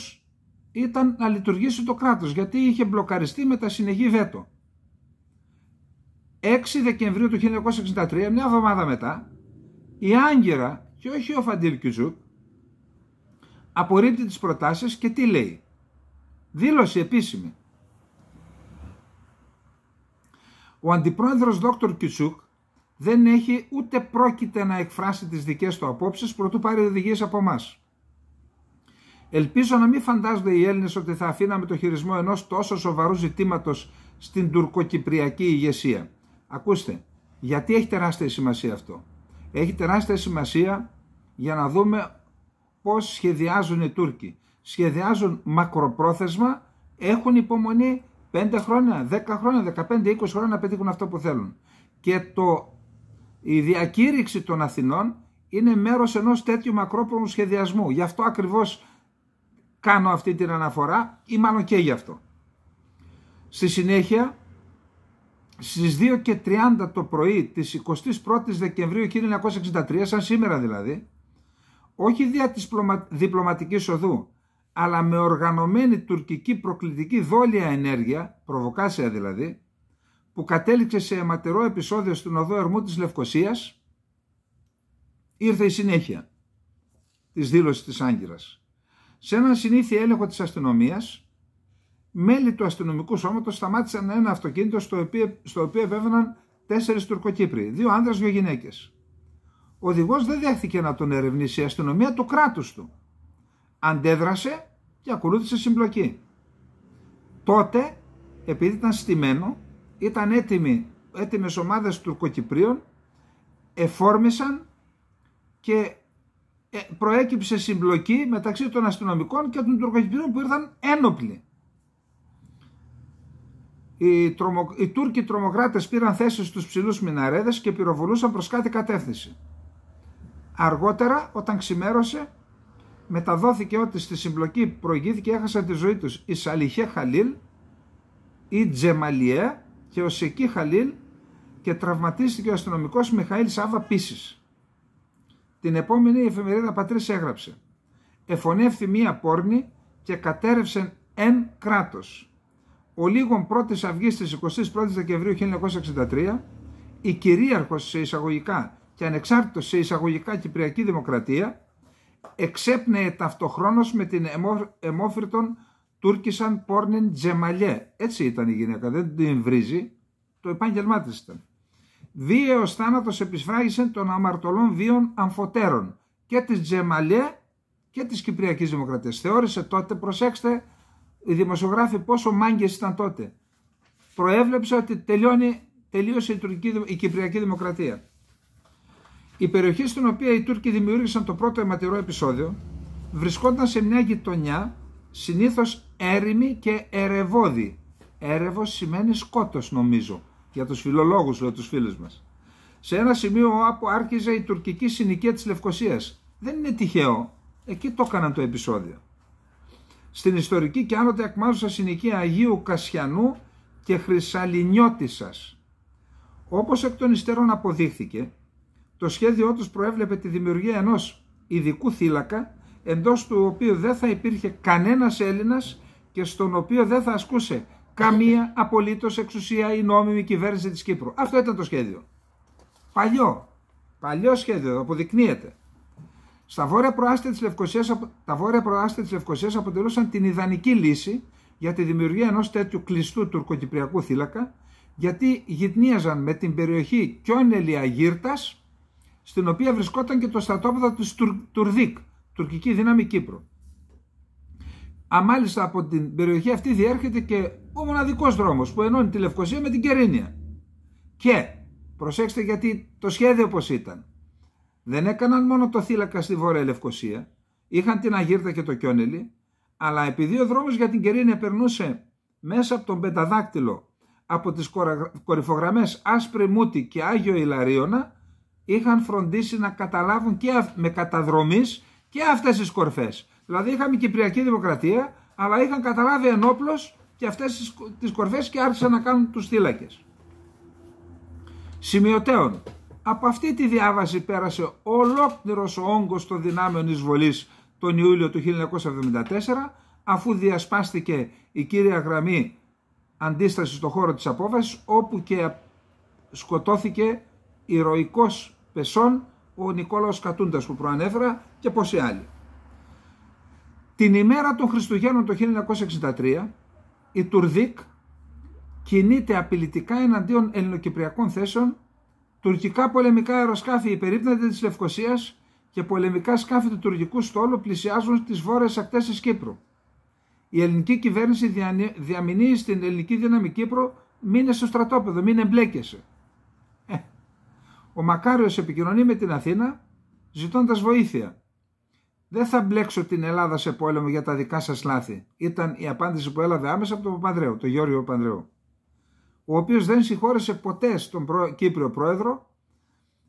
ήταν να λειτουργήσει το κράτος γιατί είχε μπλοκαριστεί με τα συνεχή βέτο. 6 Δεκεμβρίου του 1963, μια εβδομάδα μετά, η Άγκυρα και όχι ο Φαντίλ Κιζούκ, απορρίπτει τις προτάσεις και τι λέει. Δήλωση επίσημη. Ο αντιπρόεδρος Δόκτωρ Κιουτσούκ δεν έχει ούτε πρόκειται να εκφράσει τις δικές του απόψεις προτού πάρει οδηγίες από εμάς. Ελπίζω να μην φαντάζονται οι Έλληνες ότι θα αφήναμε το χειρισμό ενός τόσο σοβαρού ζητήματος στην τουρκοκυπριακή ηγεσία. Ακούστε, γιατί έχει τεράστια σημασία αυτό. Έχει τεράστια σημασία για να δούμε πώς σχεδιάζουν οι Τούρκοι. Σχεδιάζουν μακροπρόθεσμα, έχουν υπομονή 5 χρόνια, 10 χρόνια, 15-20 χρόνια να πετύχουν αυτό που θέλουν. Και το, η διακήρυξη των Αθηνών είναι μέρος ενός τέτοιου μακρόπρονου σχεδιασμού. Γι' αυτό ακριβώς κάνω αυτή την αναφορά ή μάλλον και γι' αυτό. Στη συνέχεια, στις 2 και 30 το πρωί της 21ης Δεκεμβρίου 1963, σαν σήμερα δηλαδή, όχι δια της διπλωματικής οδού, αλλά με οργανωμένη τουρκική προκλητική δόλια ενέργεια, προβοκάσια δηλαδή, που κατέληξε σε αιματερό επεισόδιο στην οδό Ερμού της Λευκοσίας, ήρθε η συνέχεια της δήλωσης της Άγκυρας. Σε έναν συνήθι έλεγχο της αστυνομίας, μέλη του αστυνομικού σώματος σταμάτησαν ένα αυτοκίνητο στο οποίο, τέσσερις Τουρκοκύπροι, δύο άνδρες, δύο γυναίκες. Ο οδηγός δεν δέχθηκε να τον ερευνήσει η αστυνομία του κράτου του. Αντέδρασε και ακολούθησε συμπλοκή. Τότε, επειδή ήταν στημένο, ήταν έτοιμοι, έτοιμες ομάδες τουρκοκυπρίων, εφόρμησαν και ε, προέκυψε συμπλοκή μεταξύ των αστυνομικών και των τουρκοκυπρίων που ήρθαν ένοπλοι. Οι, τρομο... οι Τούρκοι τρομοκράτες πήραν θέση στους ψηλούς μιναρέδες και πυροβολούσαν προς κάθε κατεύθυνση. Αργότερα όταν ξημέρωσε μεταδόθηκε ότι στη συμπλοκή προηγήθηκε έχασαν τη ζωή τους η Σαλιχέ Χαλίλ, η Τζεμαλιέ και ο Σεκί Χαλίλ και τραυματίστηκε ο αστυνομικός Μιχαήλ Σάβα Πίσης. Την επόμενη η εφημερίδα Πατρίς έγραψε «Εφωνεύθη μία πόρνη και κατέρευσε εν κράτος». Ο λίγων 1ης Αυγής της 21ης Δεκεμβρίου 1963 η κυρίαρχος σε εισαγωγικά και ανεξάρτητος σε εισαγωγικά Κυπριακή Δημοκρατία εξέπνεε ταυτοχρόνως με την εμόφυρτον Τούρκισαν Πόρνιν Τζεμαλιέ. Έτσι ήταν η γυναίκα, δεν την βρίζει, το επάγγελμά της ήταν. Δίαιος θάνατος επισφράγησε των αμαρτωλών βίων αμφωτέρων και της Τζεμαλιέ και της Κυπριακής Δημοκρατίας. Θεώρησε τότε, προσέξτε, οι δημοσιογράφοι πόσο μάγκες ήταν τότε. Προέβλεψε ότι τελειώνει, τελείωσε η, Τουρκική, η Κυπριακή Δημοκρατία. Η περιοχή στην οποία οι Τούρκοι δημιούργησαν το πρώτο αιματηρό επεισόδιο βρισκόταν σε μια γειτονιά συνήθως έρημη και ερευόδη. Έρεβος σημαίνει σκότος νομίζω, για τους φιλολόγους λέω τους φίλους μας. Σε ένα σημείο όπου άρχιζε η τουρκική συνοικία της Λευκοσίας. Δεν είναι τυχαίο, εκεί το έκαναν το επεισόδιο. Στην ιστορική και άλλοτε ακμάζουσα συνοικία Αγίου Κασιανού και Χρυσαλινιώτησας. Όπως εκ των υστέρων αποδείχθηκε, το σχέδιό τους προέβλεπε τη δημιουργία ενός ειδικού θύλακα, εντός του οποίου δεν θα υπήρχε κανένας Έλληνας και στον οποίο δεν θα ασκούσε καμία απολύτως εξουσία η νόμιμη κυβέρνηση της Κύπρου. Αυτό ήταν το σχέδιο. Παλιό. Παλιό σχέδιο, αποδεικνύεται. Στα βόρεια προάστια της Λευκοσίας, τα βόρεια προάστια της αποτελούσαν την ιδανική λύση για τη δημιουργία ενός τέτοιου κλειστού τουρκοκυπριακού θύλακα, γιατί γυτνίαζαν με την περιοχή Κιόνελια γύρτας στην οποία βρισκόταν και το στρατόπεδο της Τουρ, Τουρδίκ, τουρκική δύναμη Κύπρου. Α, μάλιστα από την περιοχή αυτή διέρχεται και ο μοναδικός δρόμος που ενώνει τη Λευκοσία με την Κερίνια. Και προσέξτε γιατί το σχέδιο πως ήταν. Δεν έκαναν μόνο το θύλακα στη Βόρεια Λευκοσία, είχαν την Αγίρτα και το Κιόνελι, αλλά επειδή ο δρόμος για την Κερίνια περνούσε μέσα από τον Πενταδάκτυλο, από τις κορυφογραμμές Άσπρη Μούτη και Άγιο Ιλαρίωνα, είχαν φροντίσει να καταλάβουν και με καταδρομής και αυτές τις κορφές. Δηλαδή είχαμε Κυπριακή Δημοκρατία, αλλά είχαν καταλάβει ενόπλο και αυτές τις κορφές και άρχισαν να κάνουν τους θύλακες. Σημειωτέων, από αυτή τη διάβαση πέρασε ολόκληρος ο όγκος των δυνάμεων εισβολής τον Ιούλιο του 1974, αφού διασπάστηκε η κύρια γραμμή αντίστασης στον χώρο της απόφασης, όπου και σκοτώθηκε ηρωικός Πεσόν, ο Νικόλαος Κατούντας που προανέφερα και πόσοι άλλοι. Την ημέρα των Χριστουγέννων το 1963 η Τουρδίκ κινείται απειλητικά εναντίον ελληνοκυπριακών θέσεων, τουρκικά πολεμικά αεροσκάφη υπερήπνανται της Λευκοσίας και πολεμικά σκάφη του τουρκικού στόλου πλησιάζουν τις βόρειες ακτές της Κύπρου. Η ελληνική κυβέρνηση διαμηνύει στην ελληνική δύναμη Κύπρο μείνε στο στρατόπεδο, μην εμπλέκεσαι. Ο Μακάριος επικοινωνεί με την Αθήνα ζητώντας βοήθεια. Δεν θα μπλέξω την Ελλάδα σε πόλεμο για τα δικά σας λάθη. Ήταν η απάντηση που έλαβε άμεσα από τον Παπανδρέο, τον Γιώργο Παπανδρέο, ο οποίος δεν συγχώρεσε ποτέ στον Κύπριο Πρόεδρο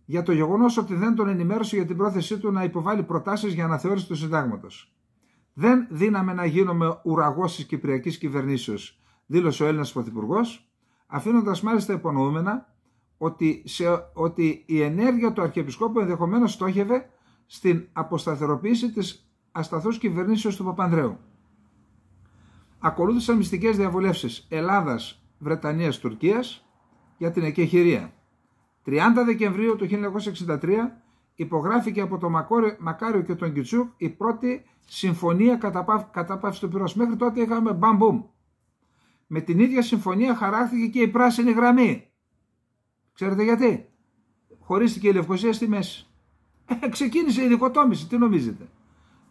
για το γεγονός ότι δεν τον ενημέρωσε για την πρόθεσή του να υποβάλει προτάσεις για αναθεώρηση του συντάγματος. Δεν δύναμε να γίνουμε ουραγός της Κυπριακής κυβερνήσεως, δήλωσε ο Έλληνας Πρωθυπουργός, αφήνοντας μάλιστα υπονοούμενα ότι, ότι η ενέργεια του Αρχιεπισκόπου ενδεχομένως στόχευε στην αποσταθεροποίηση της ασταθούς κυβερνήσεως του Παπανδρέου. Ακολούθησαν μυστικές διαβουλεύσεις Ελλάδας, Βρετανίας, Τουρκίας για την εκεχηρία. 30 Δεκεμβρίου του 1963 υπογράφηκε από τον Μακάριο και τον Κιτσούκ η πρώτη συμφωνία καταπαύση του πυρός. Μέχρι τότε είχαμε μπαμ-μπουμ. Με την ίδια συμφωνία χαράχθηκε και η πράσινη γραμμή Ξέρετε γιατί. Χωρίστηκε η Λευκοσία στη μέση. Ε, ξεκίνησε η δικοτόμηση, τι νομίζετε.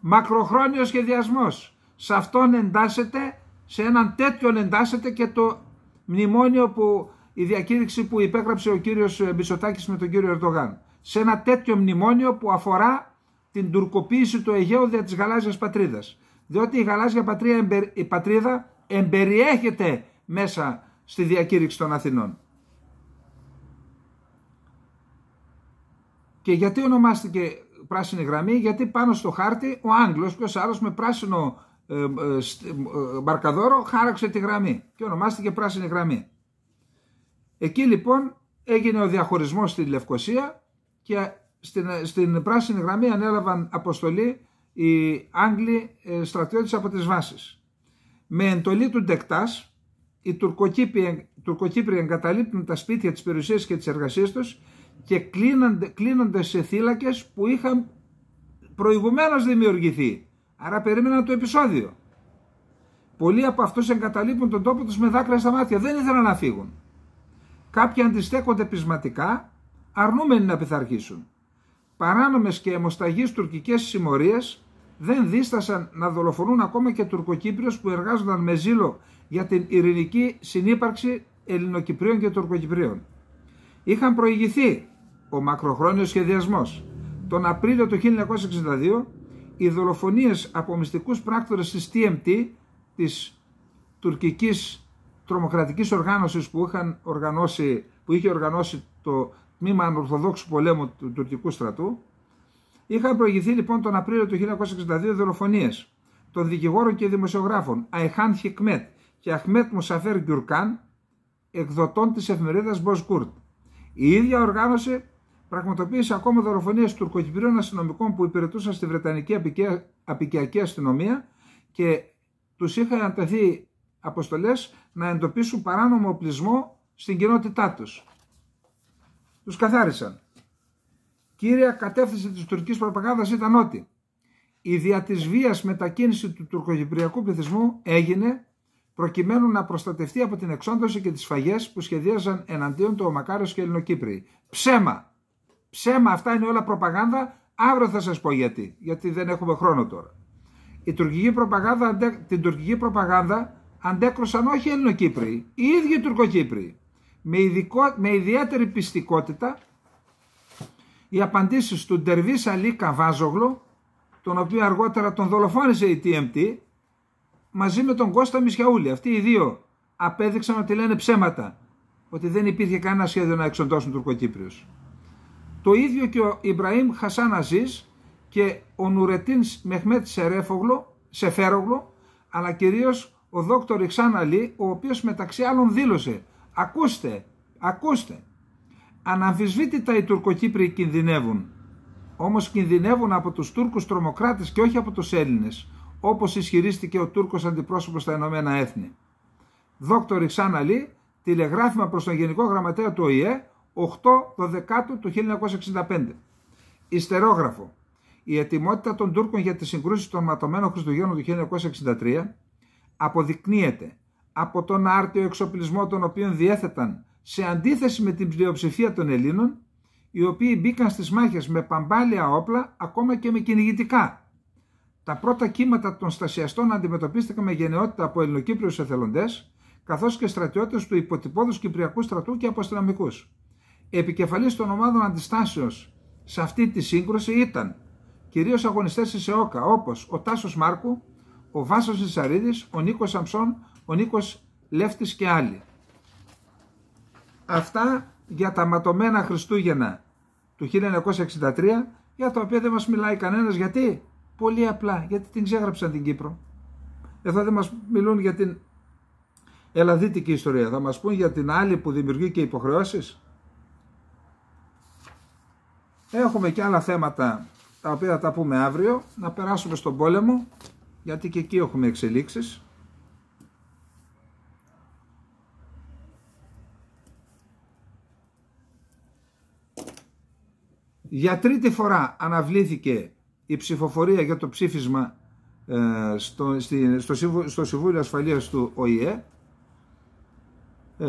Μακροχρόνιος σχεδιασμός. Σε αυτόν εντάσσεται, σε έναν τέτοιον εντάσσεται και το μνημόνιο που η διακήρυξη που υπέγραψε ο κύριος ε, Μπισωτάκη με τον κύριο Ερντογάν. Σε ένα τέτοιο μνημόνιο που αφορά την τουρκοποίηση του Αιγαίου δια της γαλάζιας Πατρίδας. Διότι η γαλάζια πατρίδα, η πατρίδα εμπεριέχεται μέσα στη διακήρυξη των Αθηνών. Και γιατί ονομάστηκε πράσινη γραμμή, γιατί πάνω στο χάρτη ο Άγγλος, ποιος άλλος με πράσινο ε, ε, ε μπαρκαδόρο χάραξε τη γραμμή και ονομάστηκε πράσινη γραμμή. Εκεί λοιπόν έγινε ο διαχωρισμός στη Λευκοσία και στην, στην πράσινη γραμμή ανέλαβαν αποστολή οι Άγγλοι ε, στρατιώτες από τις βάσεις. Με εντολή του Ντεκτάς, οι Τουρκοκύπριοι, εγκαταλείπουν τα σπίτια της περιουσίας και της εργασίας τους και κλείνονται, σε θύλακες που είχαν προηγουμένως δημιουργηθεί. Άρα περίμεναν το επεισόδιο. Πολλοί από αυτούς εγκαταλείπουν τον τόπο τους με δάκρυα στα μάτια. Δεν ήθελαν να φύγουν. Κάποιοι αντιστέκονται πεισματικά, αρνούμενοι να πειθαρχήσουν. Παράνομες και αιμοσταγείς τουρκικές συμμορίες δεν δίστασαν να δολοφονούν ακόμα και Τουρκοκύπριος που εργάζονταν με ζήλο για την ειρηνική συνύπαρξη Ελληνοκυπρίων και Τουρκοκυπρίων. Είχαν προηγηθεί ο μακροχρόνιος σχεδιασμός. Τον Απρίλιο του 1962 οι δολοφονίες από μυστικούς πράκτορες της TMT, της τουρκικής τρομοκρατικής οργάνωσης που, είχαν οργανώσει, που είχε οργανώσει το τμήμα ανορθοδόξου πολέμου του τουρκικού στρατού, είχαν προηγηθεί λοιπόν τον Απρίλιο του 1962 δολοφονίες των δικηγόρων και δημοσιογράφων Αϊχάν Χικμέτ και Αχμέτ Μουσαφέρ Γκιουρκάν, εκδοτών της εφημερίδας Μποσκούρτ. Η ίδια οργάνωση πραγματοποίησε ακόμα δολοφονίες τουρκοκυπρίων αστυνομικών που υπηρετούσαν στη Βρετανική Απικιακή Αστυνομία και τους είχαν ανταθεί αποστολές να εντοπίσουν παράνομο οπλισμό στην κοινότητά τους. Τους καθάρισαν. Κύρια κατεύθυνση της τουρκικής προπαγάνδας ήταν ότι η δια της μετακίνηση του τουρκοκυπριακού πληθυσμού έγινε προκειμένου να προστατευτεί από την εξόντωση και τις σφαγέ που σχεδίαζαν εναντίον του ο και Ελληνοκύπριοι. Ψέμα! Ψέμα αυτά είναι όλα προπαγάνδα. Αύριο θα σας πω γιατί. Γιατί δεν έχουμε χρόνο τώρα. Η τουρκική προπαγάνδα, την τουρκική προπαγάνδα αντέκρουσαν όχι οι Ελληνοκύπροι, οι ίδιοι Τουρκοκύπροι. Με, ειδικό, με ιδιαίτερη πιστικότητα οι απαντήσεις του Ντερβί λικα Καβάζογλου, τον οποίο αργότερα τον δολοφόνησε η TMT, μαζί με τον Κώστα Μισιαούλη. Αυτοί οι δύο απέδειξαν ότι λένε ψέματα, ότι δεν υπήρχε κανένα σχέδιο να εξοντώσουν Τουρκοκύπριου. Το ίδιο και ο Ιμπραήμ Χασάν Αζής και ο Νουρετίν Μεχμέτ Σερέφογλο, Σεφέρογλο, αλλά κυρίως ο δόκτωρ Ιξάν Αλή, ο οποίος μεταξύ άλλων δήλωσε «Ακούστε, ακούστε, αναμφισβήτητα οι Τουρκοκύπροι κινδυνεύουν, όμως κινδυνεύουν από τους Τούρκους τρομοκράτες και όχι από τους Έλληνες, όπως ισχυρίστηκε ο Τούρκος αντιπρόσωπος στα Ηνωμένα Έθνη». Δόκτωρ Ιξάν Αλή, τηλεγράφημα προς τον Γενικό Γραμματέα του ΟΗΕ, 8-12 του 1965. Ιστερόγραφο. Η ετοιμότητα των Τούρκων για τις συγκρούσεις των ματωμένων Χριστουγέννων του 1963 αποδεικνύεται από τον άρτιο εξοπλισμό των οποίων διέθεταν σε αντίθεση με την πλειοψηφία των Ελλήνων οι οποίοι μπήκαν στις μάχες με παμπάλια όπλα ακόμα και με κυνηγητικά. Τα πρώτα κύματα των στασιαστών αντιμετωπίστηκαν με γενναιότητα από ελληνοκύπριους εθελοντές καθώς και στρατιώτες του υποτυπώδους Κυπριακού στρατού και από Επικεφαλής των ομάδων αντιστάσεως σε αυτή τη σύγκρουση ήταν κυρίως αγωνιστές της ΕΟΚΑ όπως ο Τάσος Μάρκου, ο Βάσος Ισαρίδης, ο Νίκος Σαμψόν, ο Νίκος Λεύτης και άλλοι. Αυτά για τα ματωμένα Χριστούγεννα του 1963 για τα οποία δεν μας μιλάει κανένας γιατί πολύ απλά γιατί την ξέγραψαν την Κύπρο. Εδώ δεν μας μιλούν για την ελλαδίτικη ιστορία. Θα μας πούν για την άλλη που δημιουργεί και υποχρεώσεις. Έχουμε και άλλα θέματα τα οποία θα τα πούμε αύριο. Να περάσουμε στον πόλεμο γιατί και εκεί έχουμε εξελίξεις. Για τρίτη φορά αναβλήθηκε η ψηφοφορία για το ψήφισμα ε, στο, στο Συμβούλιο Ασφαλείας του ΟΗΕ. Ε,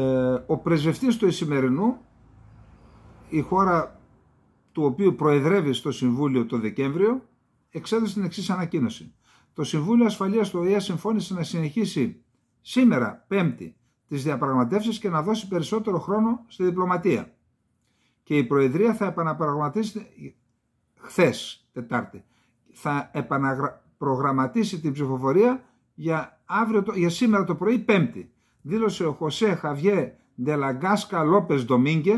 ο πρεσβευτής του Ισημερινού, η χώρα του οποίου προεδρεύει στο Συμβούλιο το Δεκέμβριο, εξέδωσε την εξής ανακοίνωση. Το Συμβούλιο Ασφαλείας του ΟΗΕ συμφώνησε να συνεχίσει σήμερα, Πέμπτη, τις διαπραγματεύσεις και να δώσει περισσότερο χρόνο στη διπλωματία. Και η Προεδρία θα επαναπραγματίσει χθες, Τετάρτη, θα επαναπρογραμματίσει την ψηφοφορία για, αύριο, για σήμερα το πρωί, Πέμπτη. Δήλωσε ο Χωσέ Χαβιέ Ντελαγκάσκα Λόπες Ντομίνγκες,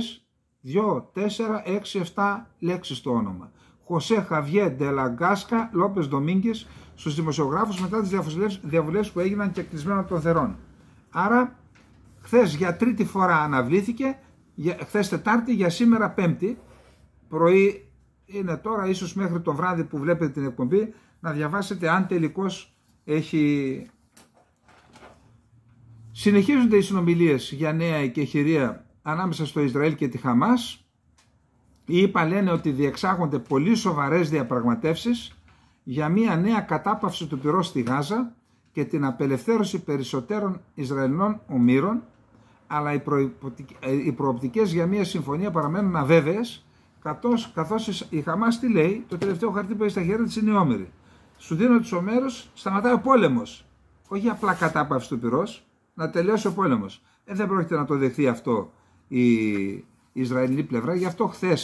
2, 4, 6, 7 λέξεις το όνομα. Χωσέ Χαβιέ Ντελαγκάσκα Λόπες Ντομίνγκες στους δημοσιογράφους μετά τις διαβουλεύσεις που έγιναν και κλεισμένο των θερών. Άρα, χθες για τρίτη φορά αναβλήθηκε, χθες Τετάρτη, για σήμερα Πέμπτη, πρωί είναι τώρα, ίσως μέχρι το βράδυ που βλέπετε την εκπομπή, να διαβάσετε αν τελικώς έχει. Συνεχίζονται οι συνομιλίες για νέα οικεχηρία ανάμεσα στο Ισραήλ και τη Χαμάς. Οι ΥΠΑ λένε ότι διεξάγονται πολύ σοβαρές διαπραγματεύσεις για μια νέα κατάπαυση του πυρός στη Γάζα και την απελευθέρωση περισσότερων Ισραηλινών ομήρων, αλλά οι ε, προοπτικές για μια συμφωνία παραμένουν αβέβαιες, καθώς, καθώς η Χαμάς τι λέει, το τελευταίο χαρτί που έχει στα χέρια της είναι όμοιρη. Σου δίνω τους ομέρους, σταματάει ο πόλεμος. Όχι απλά κατάπαυση του πυρός, να τελειώσει ο πόλεμος. Ε, δεν πρόκειται να το δεχθεί αυτό η Ισραηλινή πλευρά. Γι' αυτό χθες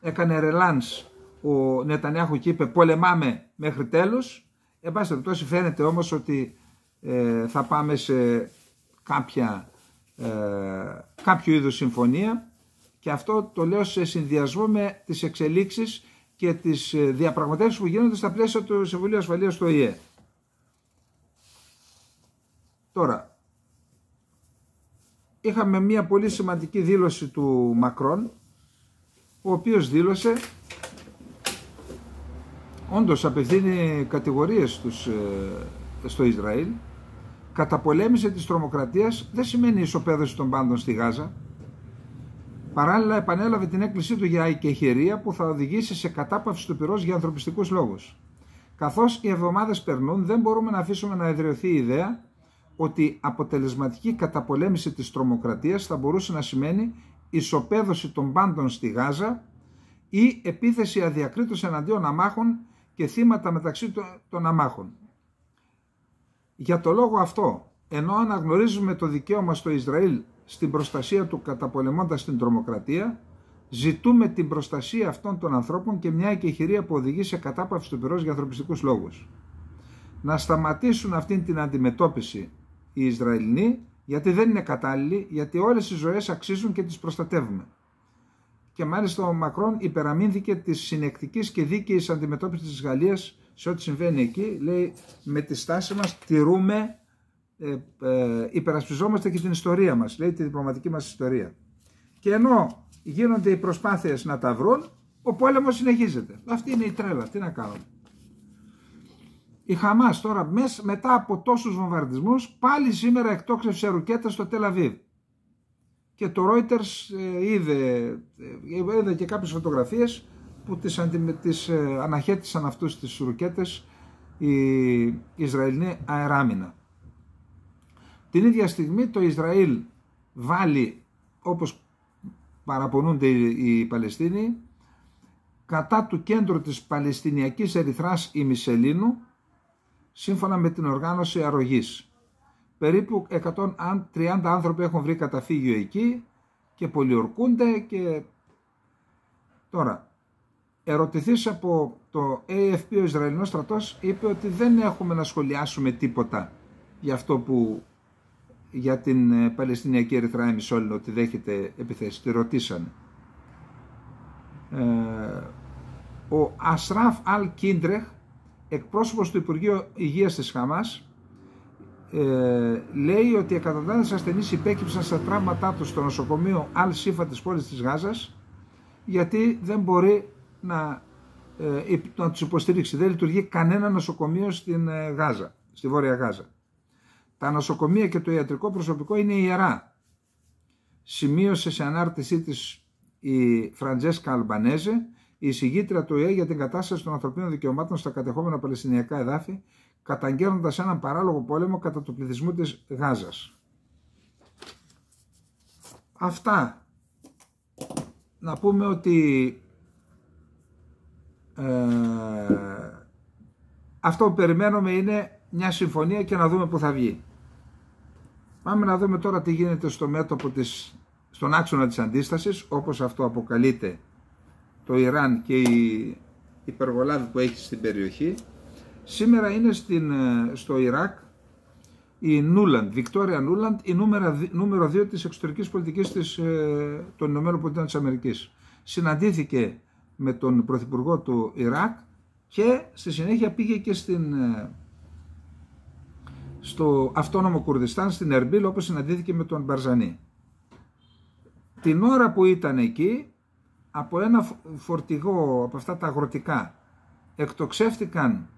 έκανε ρελάνς ο Νετανιάχου και είπε πολεμάμε μέχρι τέλος. Εν πάση περιπτώσει φαίνεται όμως ότι ε, θα πάμε σε κάποια, ε, κάποιο είδος συμφωνία και αυτό το λέω σε συνδυασμό με τις εξελίξεις και τις ε, διαπραγματεύσεις που γίνονται στα πλαίσια του Συμβουλίου Ασφαλείας του ΟΗΕ. Τώρα, είχαμε μια πολύ σημαντική δήλωση του Μακρόν ο οποίος δήλωσε όντως απευθύνει κατηγορίες τους ε, στο Ισραήλ καταπολέμησε της τρομοκρατίας δεν σημαίνει ισοπαίδωση των πάντων στη Γάζα παράλληλα επανέλαβε την έκκλησή του για που θα οδηγήσει σε κατάπαυση του πυρός για ανθρωπιστικούς λόγους καθώς οι εβδομάδες περνούν δεν μπορούμε να αφήσουμε να εδραιωθεί η ιδέα ότι αποτελεσματική καταπολέμηση της τρομοκρατίας θα μπορούσε να σημαίνει ισοπαίδωση των πάντων στη Γάζα ή επίθεση αδιακρίτως εναντίον αμάχων και θύματα μεταξύ των αμάχων. Για το λόγο αυτό, ενώ αναγνωρίζουμε το δικαίωμα στο Ισραήλ στην προστασία του καταπολεμώντας την τρομοκρατία, ζητούμε την προστασία αυτών των ανθρώπων και μια εκεχηρία που οδηγεί σε κατάπαυση του πυρός για ανθρωπιστικούς λόγους. Να σταματήσουν αυτήν την αντιμετώπιση οι Ισραηλοί, γιατί δεν είναι κατάλληλοι, γιατί όλες οι ζωές αξίζουν και τις προστατεύουμε. Και μάλιστα ο Μακρόν υπεραμείνθηκε της συνεκτικής και δίκαιης αντιμετώπισης της Γαλλίας σε ό,τι συμβαίνει εκεί. Λέει με τη στάση μας τηρούμε, ε, ε, υπερασπιζόμαστε και την ιστορία μας. Λέει τη διπλωματική μας ιστορία. Και ενώ γίνονται οι προσπάθειες να τα βρουν, ο πόλεμος συνεχίζεται. Αυτή είναι η τρέλα. Τι να κάνουμε. Η Χαμάς τώρα μετά από τόσους βομβαρδισμούς πάλι σήμερα εκτόξευσε ρουκέτα στο Τελαβίβ. Και το Reuters ε, είδε, ε, είδε και κάποιες φωτογραφίες που τις, ε, αναχέτησαν αυτούς τις ρουκέτες η Ισραηλινή αεράμινα. Την ίδια στιγμή το Ισραήλ βάλει όπως παραπονούνται οι Παλαιστίνοι κατά του κέντρου της Παλαιστινιακής Ερυθράς Μισελίνου σύμφωνα με την οργάνωση αρρωγής. Περίπου 130 άνθρωποι έχουν βρει καταφύγιο εκεί και πολιορκούνται και τώρα ερωτηθείς από το AFP ο Ισραηλινός στρατός είπε ότι δεν έχουμε να σχολιάσουμε τίποτα για αυτό που για την ε, Παλαιστινιακή Ερυθρά Εμισόλυνο ότι δέχεται επιθέσεις. Τη ρωτήσανε. Ε, ο Ασράφ Αλ Κίντρεχ εκπρόσωπος του Υπουργείου Υγείας της Χαμάς ε, λέει ότι εκατοντάδες ασθενείς υπέκυψαν στα τραύματά τους στο νοσοκομείο Αλ Αλ-Σίφα της πόλης της Γάζας γιατί δεν μπορεί να, ε, να τους υποστηρίξει. Δεν λειτουργεί κανένα νοσοκομείο στην ε, Γάζα, στη Βόρεια Γάζα. Τα νοσοκομεία και το ιατρικό προσωπικό είναι ιερά. Σημείωσε σε ανάρτησή της η Φραντζέσκα Αλμπανέζε η εισηγήτρια του ΕΕ για την κατάσταση των ανθρωπίνων δικαιωμάτων στα κατεχόμενα Παλαιστινιακά εδάφη, καταγγέλλοντας έναν παράλογο πόλεμο κατά του πληθυσμού της Γάζας. Αυτά. Να πούμε ότι ε, αυτό που περιμένουμε είναι μια συμφωνία και να δούμε που θα βγει. Πάμε να δούμε τώρα τι γίνεται στο μέτωπο της, στον άξονα της αντίστασης, όπως αυτό αποκαλείται το Ιράν και η υπεργολάβη που έχει στην περιοχή. Σήμερα είναι στην, ε, στο Ιράκ η Νούλαντ, Βικτόρια Νούλαντ, η νούμερα, νούμερο 2 της εξωτερικής πολιτικής της, ε, των ΗΠΑ της Αμερικής. Συναντήθηκε με τον Πρωθυπουργό του Ιράκ και στη συνέχεια πήγε και στην, ε, στο αυτόνομο Κουρδιστάν, στην Ερμπίλ, όπως συναντήθηκε με τον Μπαρζανή. Την ώρα που ήταν εκεί, από ένα φορτηγό από αυτά τα αγροτικά εκτοξεύτηκαν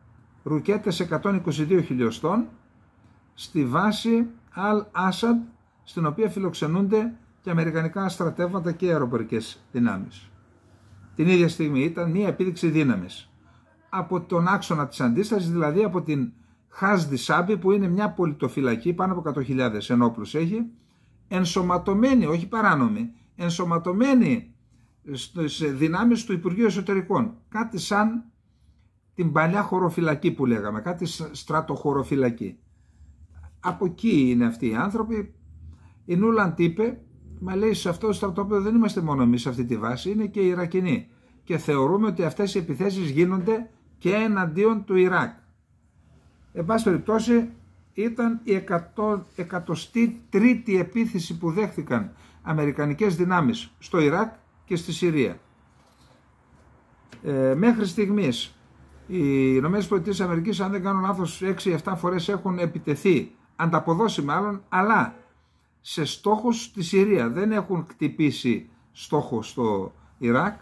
ρουκέτες 122 χιλιοστών στη βάση Αλ Άσαντ στην οποία φιλοξενούνται και αμερικανικά στρατεύματα και αεροπορικές δυνάμεις. Την ίδια στιγμή ήταν μια επίδειξη δύναμης από τον άξονα της αντίστασης, δηλαδή από την Χάζδη Σάμπη που είναι μια πολιτοφυλακή πάνω από 100.000 ενόπλους έχει, ενσωματωμένη, όχι παράνομη, ενσωματωμένη στις δυνάμεις του Υπουργείου Εσωτερικών. Κάτι σαν την παλιά χωροφυλακή που λέγαμε, κάτι στρατοχωροφυλακή. Από εκεί είναι αυτοί οι άνθρωποι. Η Νούλαντ είπε, μα λέει σε αυτό το στρατόπεδο δεν είμαστε μόνο εμείς σε αυτή τη βάση, είναι και οι Ιρακινοί. Και θεωρούμε ότι αυτές οι επιθέσεις γίνονται και εναντίον του Ιράκ. Εν πάση περιπτώσει ήταν η 103η επίθεση που δέχθηκαν αμερικανικές δυνάμεις στο Ιράκ και στη Συρία. Ε, μέχρι στιγμής οι ΗΠΑ Αμερικής αν δεν κανουν λαθος λάθος 6-7 φορές έχουν επιτεθεί, ανταποδώσει μάλλον, αλλά σε στόχους στη Συρία δεν έχουν χτυπήσει στόχο στο Ιράκ,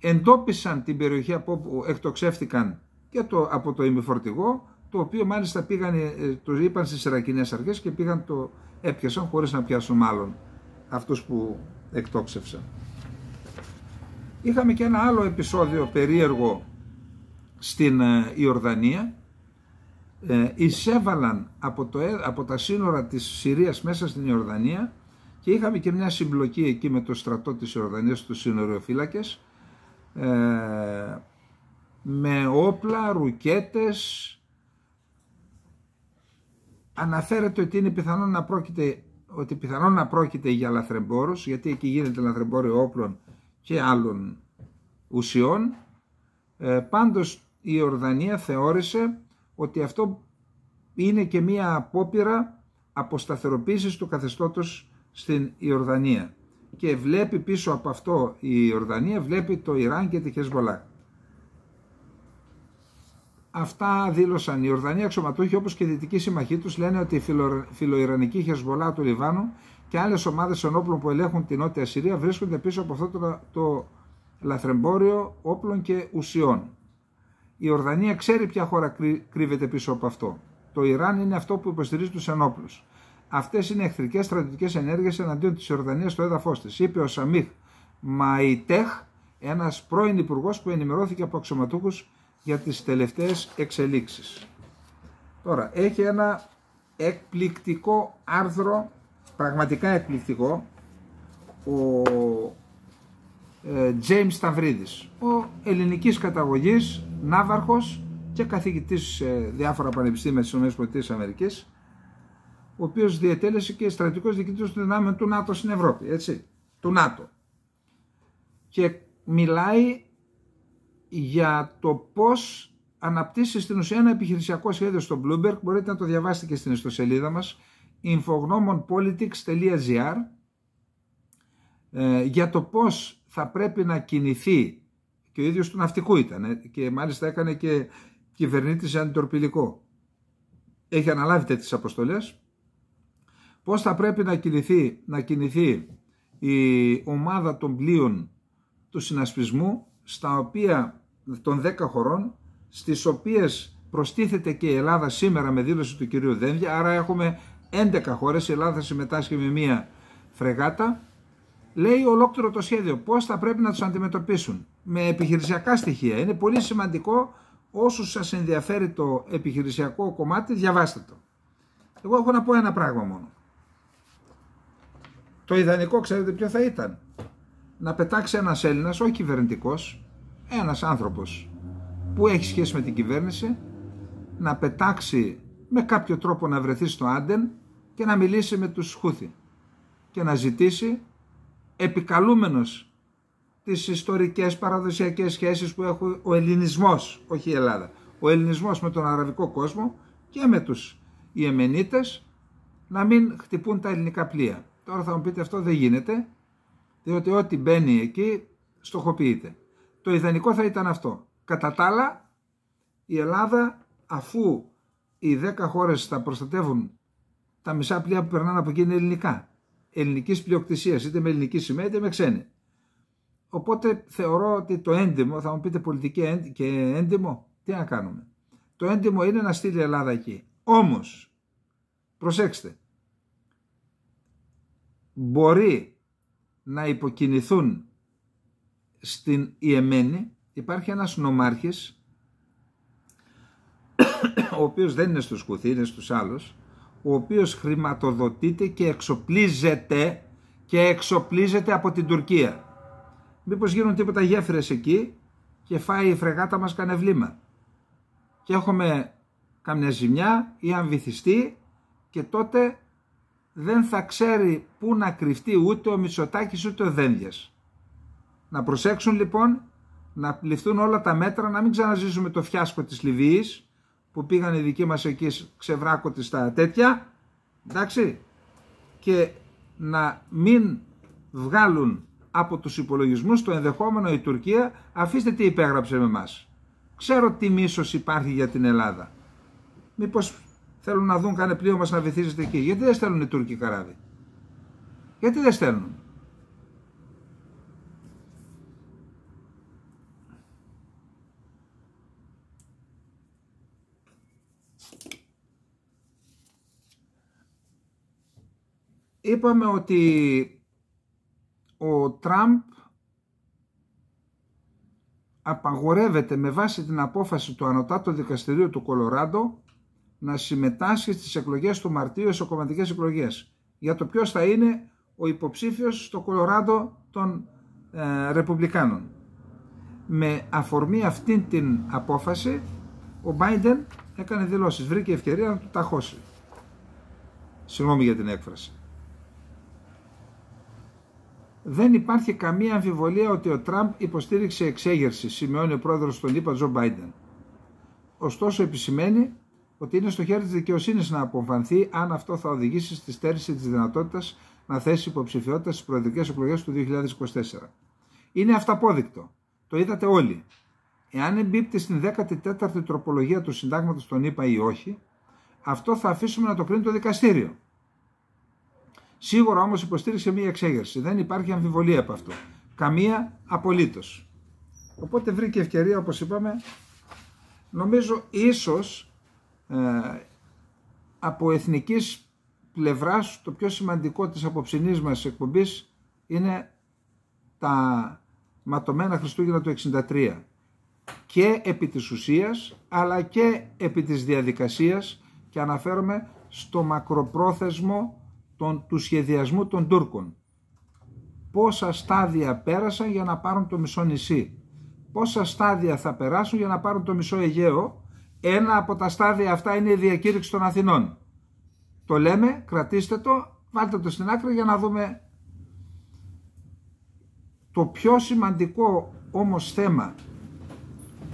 εντόπισαν την περιοχή από όπου εκτοξεύτηκαν και το, από το ημιφορτηγό, το οποίο μάλιστα πήγαν, ε, το είπαν στις Ιρακινές αρχές και πήγαν το έπιασαν χωρίς να πιάσουν μάλλον αυτούς που εκτόξευσαν. Είχαμε και ένα άλλο επεισόδιο περίεργο στην Ιορδανία. Ε, ε, εισέβαλαν από, το, ε, από τα σύνορα της Συρίας μέσα στην Ιορδανία και είχαμε και μια συμπλοκή εκεί με το στρατό της Ιορδανίας, του σύνοριοφύλακες, ε, με όπλα, ρουκέτες, αναφέρεται ότι είναι πιθανόν να πρόκειται ότι πιθανόν να πρόκειται για λαθρεμπόρους γιατί εκεί γίνεται λαθρεμπόριο όπλων και άλλων ουσιών. Ε, η Ορδανία θεώρησε ότι αυτό είναι και μία απόπειρα αποσταθεροποίησης του καθεστώτος στην Ιορδανία και βλέπει πίσω από αυτό η Ιορδανία βλέπει το Ιράν και τη Χεσβολά. Αυτά δήλωσαν οι Ιορδανία αξιωματούχοι όπως και οι δυτικοί συμμαχοί τους λένε ότι η φιλοϊρανική Χεσβολά του Λιβάνου και άλλες ομάδες ενόπλων που ελέγχουν την Νότια Συρία βρίσκονται πίσω από αυτό το, λαθρεμπόριο όπλων και ουσιών. Η Ορδανία ξέρει ποια χώρα κρύβεται πίσω από αυτό. Το Ιράν είναι αυτό που υποστηρίζει τους ενόπλους. Αυτές είναι εχθρικές στρατιωτικές ενέργειες εναντίον της Ορδανίας στο έδαφος της, είπε ο Σαμίχ Μαϊτέχ, ένας πρώην υπουργός που ενημερώθηκε από αξιωματούχους για τις τελευταίες εξελίξεις. Τώρα, έχει ένα εκπληκτικό άρθρο πραγματικά εκπληκτικό ο ε, Τζέιμς Ταμβρίδης, ο ελληνικής καταγωγής, ναύαρχος και καθηγητής σε διάφορα πανεπιστήμια της ΗΠΑ, ο οποίος διετέλεσε και στρατηγικός διοικητής των δυνάμεων του ΝΑΤΟ στην Ευρώπη, έτσι, του ΝΑΤΟ. Και μιλάει για το πώς αναπτύσσει στην ουσία ένα επιχειρησιακό σχέδιο στο Bloomberg, μπορείτε να το διαβάσετε και στην ιστοσελίδα μας, infognomonpolitics.gr ε, για το πώς θα πρέπει να κινηθεί και ο ίδιος του ναυτικού ήταν ε, και μάλιστα έκανε και κυβερνήτης αντιτορπιλικό. Έχει αναλάβει τέτοιες αποστολές. Πώς θα πρέπει να κινηθεί, να κινηθεί η ομάδα των πλοίων του συνασπισμού στα οποία, των 10 χωρών στις οποίες προστίθεται και η Ελλάδα σήμερα με δήλωση του κυρίου Δένδια άρα έχουμε 11 χώρες, η Ελλάδα θα συμμετάσχει με μία φρεγάτα, λέει ολόκληρο το σχέδιο πώς θα πρέπει να τους αντιμετωπίσουν με επιχειρησιακά στοιχεία. Είναι πολύ σημαντικό όσους σας ενδιαφέρει το επιχειρησιακό κομμάτι διαβάστε το. Εγώ έχω να πω ένα πράγμα μόνο. Το ιδανικό ξέρετε ποιο θα ήταν. Να πετάξει ένας Έλληνας, όχι κυβερνητικός, ένας άνθρωπος που έχει σχέση με την κυβέρνηση, να πετάξει με κάποιο τρόπο να βρεθεί στο Άντεν και να μιλήσει με τους Χούθη και να ζητήσει επικαλούμενος τις ιστορικές παραδοσιακές σχέσεις που έχει ο ελληνισμός, όχι η Ελλάδα, ο ελληνισμός με τον αραβικό κόσμο και με τους Ιεμενίτες να μην χτυπούν τα ελληνικά πλοία. Τώρα θα μου πείτε αυτό δεν γίνεται, διότι ό,τι μπαίνει εκεί στοχοποιείται. Το ιδανικό θα ήταν αυτό. Κατά τα άλλα, η Ελλάδα αφού οι 10 χώρες θα προστατεύουν τα μισά πλοία που περνάνε από εκεί είναι ελληνικά. Ελληνικής πλειοκτησίας, είτε με ελληνική σημαία είτε με ξένη. Οπότε θεωρώ ότι το έντιμο, θα μου πείτε πολιτική και έντιμο, τι να κάνουμε. Το έντιμο είναι να στείλει η Ελλάδα εκεί. Όμως, προσέξτε, μπορεί να υποκινηθούν στην Ιεμένη, υπάρχει ένας νομάρχης ο οποίος δεν είναι στους κουθί, είναι στους άλλους, ο οποίος χρηματοδοτείται και εξοπλίζεται και εξοπλίζεται από την Τουρκία. Μήπως γίνουν τίποτα γέφυρες εκεί και φάει η φρεγάτα μας κανεβλήμα. Και έχουμε καμιά ζημιά ή αν βυθιστεί και τότε δεν θα ξέρει πού να κρυφτεί ούτε ο Μητσοτάκης ούτε ο Δένδιας. Να προσέξουν λοιπόν να ληφθούν όλα τα μέτρα να μην ξαναζήσουμε το φιάσκο της Λιβύης που πήγαν οι δικοί μας εκεί ξεβράκωτοι στα τέτοια, εντάξει, και να μην βγάλουν από τους υπολογισμούς το ενδεχόμενο η Τουρκία, αφήστε τι υπέγραψε με μας. Ξέρω τι μίσος υπάρχει για την Ελλάδα. Μήπως θέλουν να δουν κάνε πλοίο μας να βυθίζεται εκεί. Γιατί δεν στέλνουν οι Τούρκοι καράβι. Γιατί δεν στέλνουν. είπαμε ότι ο Τραμπ απαγορεύεται με βάση την απόφαση του Ανωτάτου Δικαστηρίου του Κολοράντο να συμμετάσχει στις εκλογές του Μαρτίου σε κομματικές εκλογές για το ποιος θα είναι ο υποψήφιος στο Κολοράντο των ε, Ρεπουμπλικάνων. Με αφορμή αυτή την απόφαση ο Μπάιντεν έκανε δηλώσεις, βρήκε ευκαιρία να του ταχώσει. Συγγνώμη για την έκφραση. Δεν υπάρχει καμία αμφιβολία ότι ο Τραμπ υποστήριξε εξέγερση, σημειώνει ο πρόεδρος των ΗΠΑ Τζο Μπάιντεν. Ωστόσο, επισημαίνει ότι είναι στο χέρι της δικαιοσύνης να αποφανθεί αν αυτό θα οδηγήσει στη στέρηση της δυνατότητας να θέσει υποψηφιότητα στις προεδρικές εκλογές του 2024. Είναι αυταπόδεικτο. Το είδατε όλοι. Εάν εμπίπτει στην 14η τροπολογία του συντάγματος των ΗΠΑ ή όχι, αυτό θα αφήσουμε να το κρίνει το δικαστήριο. Σίγουρα όμως υποστήριξε μία εξέγερση. Δεν υπάρχει αμφιβολία από αυτό. Καμία απολύτως Οπότε βρήκε ευκαιρία, όπως είπαμε, νομίζω ίσως ε, από εθνικής πλευράς το πιο σημαντικό της αποψινής μας εκπομπής είναι τα ματωμένα Χριστούγεννα του 63 και επί της ουσίας αλλά και επί της διαδικασίας και αναφέρομαι στο μακροπρόθεσμο τον, του σχεδιασμού των Τούρκων. Πόσα στάδια πέρασαν για να πάρουν το μισό νησί. Πόσα στάδια θα περάσουν για να πάρουν το μισό Αιγαίο. Ένα από τα στάδια αυτά είναι η διακήρυξη των Αθηνών. Το λέμε, κρατήστε το, βάλτε το στην άκρη για να δούμε. Το πιο σημαντικό όμως θέμα,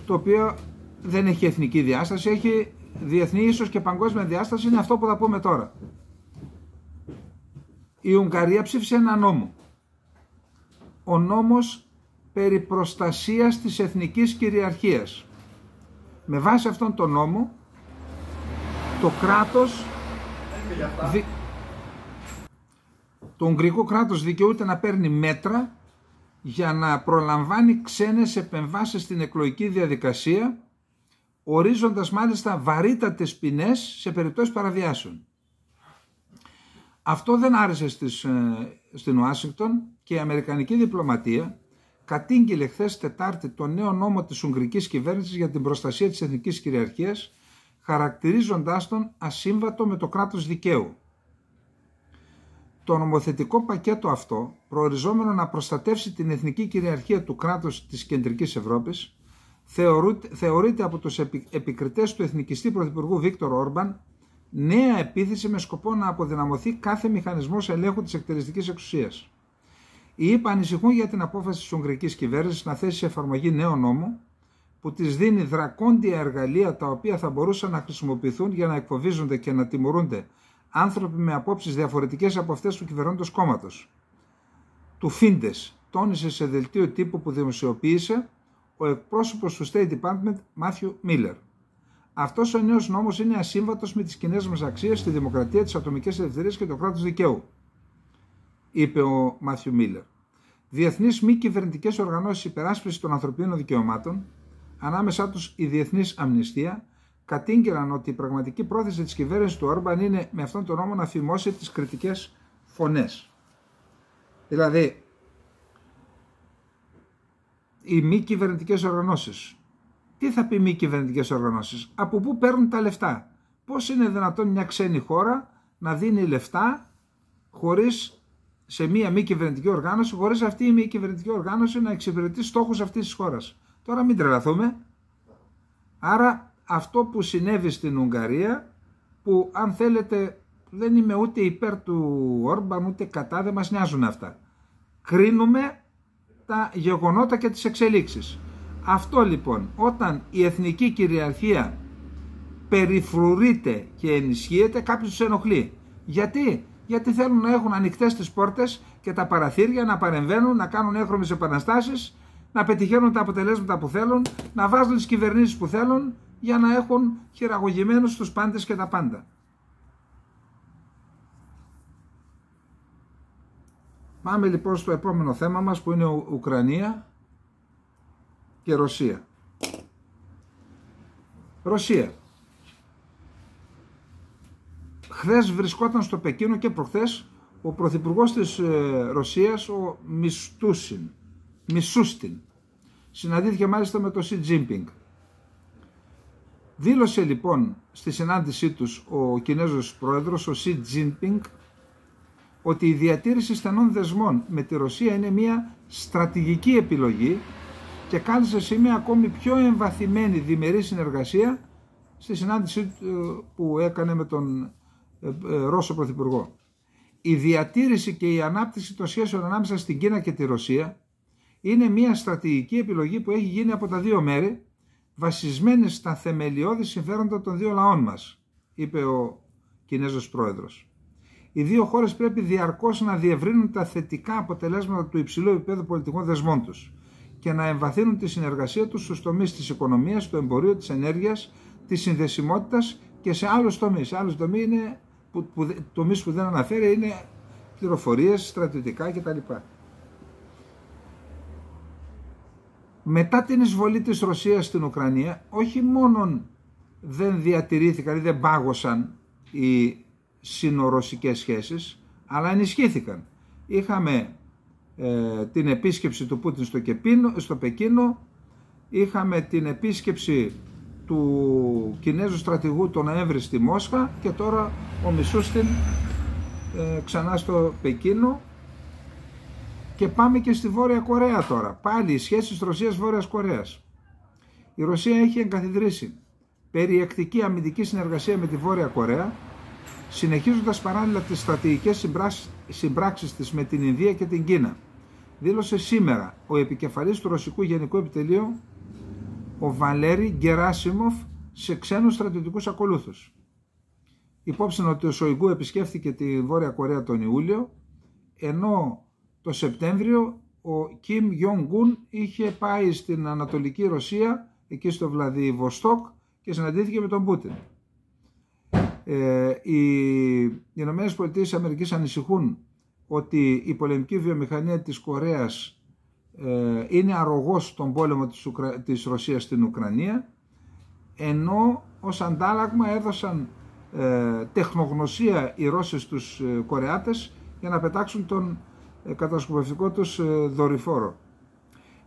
το οποίο δεν έχει εθνική διάσταση, έχει διεθνή ίσως και παγκόσμια διάσταση, είναι αυτό που θα πούμε τώρα η Ουγγαρία ψήφισε ένα νόμο. Ο νόμος περί προστασίας της εθνικής κυριαρχίας. Με βάση αυτόν τον νόμο το κράτος το Ουγγρικό κράτος δικαιούται να παίρνει μέτρα για να προλαμβάνει ξένες επεμβάσεις στην εκλογική διαδικασία ορίζοντας μάλιστα βαρύτατες ποινές σε περιπτώσεις παραβιάσεων. Αυτό δεν άρεσε στις, ε, στην Ουάσιγκτον και η Αμερικανική διπλωματία κατήγγειλε χθες Τετάρτη το νέο νόμο της Ουγγρικής κυβέρνησης για την προστασία της εθνικής κυριαρχίας χαρακτηρίζοντάς τον ασύμβατο με το κράτος δικαίου. Το νομοθετικό πακέτο αυτό, προοριζόμενο να προστατεύσει την εθνική κυριαρχία του κράτους της Κεντρικής Ευρώπης, θεωρείται από τους επικριτές του εθνικιστή πρωθυπουργού Βίκτορ Όρμπαν νέα επίθεση με σκοπό να αποδυναμωθεί κάθε μηχανισμός ελέγχου της εκτελεστικής εξουσίας. Οι ΥΠΑ ανησυχούν για την απόφαση της Ουγγρικής κυβέρνησης να θέσει σε εφαρμογή νέο νόμο που της δίνει δρακόντια εργαλεία τα οποία θα μπορούσαν να χρησιμοποιηθούν για να εκφοβίζονται και να τιμωρούνται άνθρωποι με απόψεις διαφορετικές από αυτές του κυβερνώντος κόμματος. Του Φίντες τόνισε σε δελτίο τύπου που δημοσιοποίησε ο εκπρόσωπος του State Department Μάθιου Μίλλερ. Αυτός ο νέος νόμος είναι ασύμβατος με τις κοινές μας αξίες, τη δημοκρατία, τις ατομικές ελευθερίες και το κράτος δικαίου, είπε ο Μάθιου Μίλλερ. Διεθνείς μη κυβερνητικές οργανώσεις υπεράσπισης των ανθρωπίνων δικαιωμάτων, ανάμεσά τους η Διεθνής Αμνηστία, κατήγγελαν ότι η πραγματική πρόθεση της κυβέρνησης του Όρμπαν είναι με αυτόν τον νόμο να φημώσει τις κριτικές φωνές. Δηλαδή, οι μη κυβερνητικές οργανώσεις, τι θα πει μη κυβερνητικές οργανώσεις, από πού παίρνουν τα λεφτά. Πώς είναι δυνατόν μια ξένη χώρα να δίνει λεφτά χωρίς, σε μια μη κυβερνητική οργάνωση, χωρίς αυτή η μη κυβερνητική οργάνωση να εξυπηρετεί στόχους αυτής της χώρας. Τώρα μην τρελαθούμε. Άρα αυτό που συνέβη στην Ουγγαρία, που αν θέλετε δεν είμαι ούτε υπέρ του Όρμπαν ούτε κατά, δεν μας νοιάζουν αυτά. Κρίνουμε τα γεγονότα και τις εξελίξεις. Αυτό λοιπόν όταν η εθνική κυριαρχία περιφρουρείται και ενισχύεται κάποιος τους ενοχλεί. Γιατί? Γιατί θέλουν να έχουν ανοιχτές τις πόρτες και τα παραθύρια να παρεμβαίνουν, να κάνουν έγχρωμες επαναστάσεις, να πετυχαίνουν τα αποτελέσματα που θέλουν, να βάζουν τις κυβερνήσεις που θέλουν για να έχουν χειραγωγημένους τους πάντες και τα πάντα. Πάμε λοιπόν στο επόμενο θέμα μας που είναι Ουκρανία και Ρωσία. Ρωσία. Χθες βρισκόταν στο Πεκίνο και προχθές ο Πρωθυπουργός της ε, Ρωσίας, ο Μιστούσιν, Μισούστιν, συναντήθηκε μάλιστα με τον Σι Τζίνπινγκ. Δήλωσε λοιπόν στη συνάντησή τους ο Κινέζος πρόεδρος, ο Σι ότι η διατήρηση στενών δεσμών με τη Ρωσία είναι μια στρατηγική επιλογή και κάλεσε σε σημεία ακόμη πιο εμβαθυμένη διμερή συνεργασία στη συνάντηση ε, που έκανε με τον ε, ε, Ρώσο Πρωθυπουργό. Η διατήρηση και η ανάπτυξη των σχέσεων ανάμεσα στην Κίνα και τη Ρωσία είναι μια στρατηγική επιλογή που έχει γίνει από τα δύο μέρη βασισμένη στα θεμελιώδη συμφέροντα των δύο λαών μας, είπε ο Κινέζος Πρόεδρος. Οι δύο χώρες πρέπει διαρκώς να διευρύνουν τα θετικά αποτελέσματα του υψηλού επίπεδου πολιτικών δεσμών τους και να εμβαθύνουν τη συνεργασία τους στους τομείς της οικονομίας, του εμπορίου, της ενέργειας, της συνδεσιμότητας και σε άλλους τομείς. Σε άλλους τομείς, που, τομείς που δεν αναφέρει είναι πληροφορίες, στρατιωτικά κτλ. Μετά την εισβολή της Ρωσίας στην Ουκρανία, όχι μόνον δεν διατηρήθηκαν ή δεν πάγωσαν οι συνορωσικές σχέσεις, αλλά ενισχύθηκαν. Είχαμε ε, την επίσκεψη του Πούτιν στο, Κεπίνο, στο Πεκίνο, είχαμε την επίσκεψη του Κινέζου στρατηγού τον Νοέμβρη στη Μόσχα και τώρα ο Μισούστιν ε, ξανά στο Πεκίνο και πάμε και στη Βόρεια Κορέα τώρα. Πάλι οι σχέσεις Ρωσίας-Βόρειας Κορέας. Η Ρωσία έχει εγκαθιδρύσει περιεκτική αμυντική συνεργασία με τη Βόρεια Κορέα συνεχίζοντας παράλληλα τις στρατηγικές συμπράξεις της με την Ινδία και την Κίνα. Δήλωσε σήμερα ο επικεφαλής του Ρωσικού Γενικού Επιτελείου, ο Βαλέρη Γκεράσιμοφ, σε ξένους στρατιωτικούς ακολούθους. Υπόψη ότι ο Σοϊγκού επισκέφθηκε τη Βόρεια Κορέα τον Ιούλιο, ενώ το Σεπτέμβριο ο Κιμ Γιονγκούν είχε πάει στην Ανατολική Ρωσία, εκεί στο Βλαδιβοστόκ και συναντήθηκε με τον Πούτιν. Ε, οι Ηνωμένες Πολιτείες Αμερικής ανησυχούν ότι η πολεμική βιομηχανία της Κορέας ε, είναι αρρωγός στον πόλεμο της, Ρωσίας στην Ουκρανία ενώ ως αντάλλαγμα έδωσαν ε, τεχνογνωσία οι Ρώσες στους ε, Κορεάτες για να πετάξουν τον ε, κατασκοπευτικό τους δορυφόρο.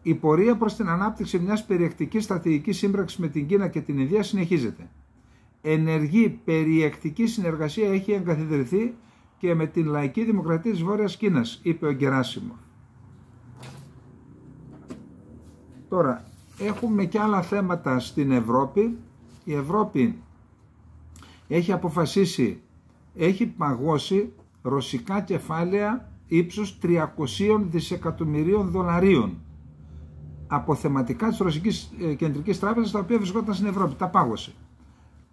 Η πορεία προς την ανάπτυξη μιας περιεκτικής στρατηγικής σύμπραξης με την Κίνα και την Ινδία συνεχίζεται ενεργή περιεκτική συνεργασία έχει εγκαθιδρυθεί και με την λαϊκή δημοκρατία της Βόρειας Κίνας, είπε ο Γκεράσιμο. Τώρα, έχουμε και άλλα θέματα στην Ευρώπη. Η Ευρώπη έχει αποφασίσει, έχει παγώσει ρωσικά κεφάλαια ύψους 300 δισεκατομμυρίων δολαρίων από θεματικά της Ρωσικής ε, Κεντρικής Τράπεζας τα οποία βρισκόταν στην Ευρώπη, τα πάγωσε.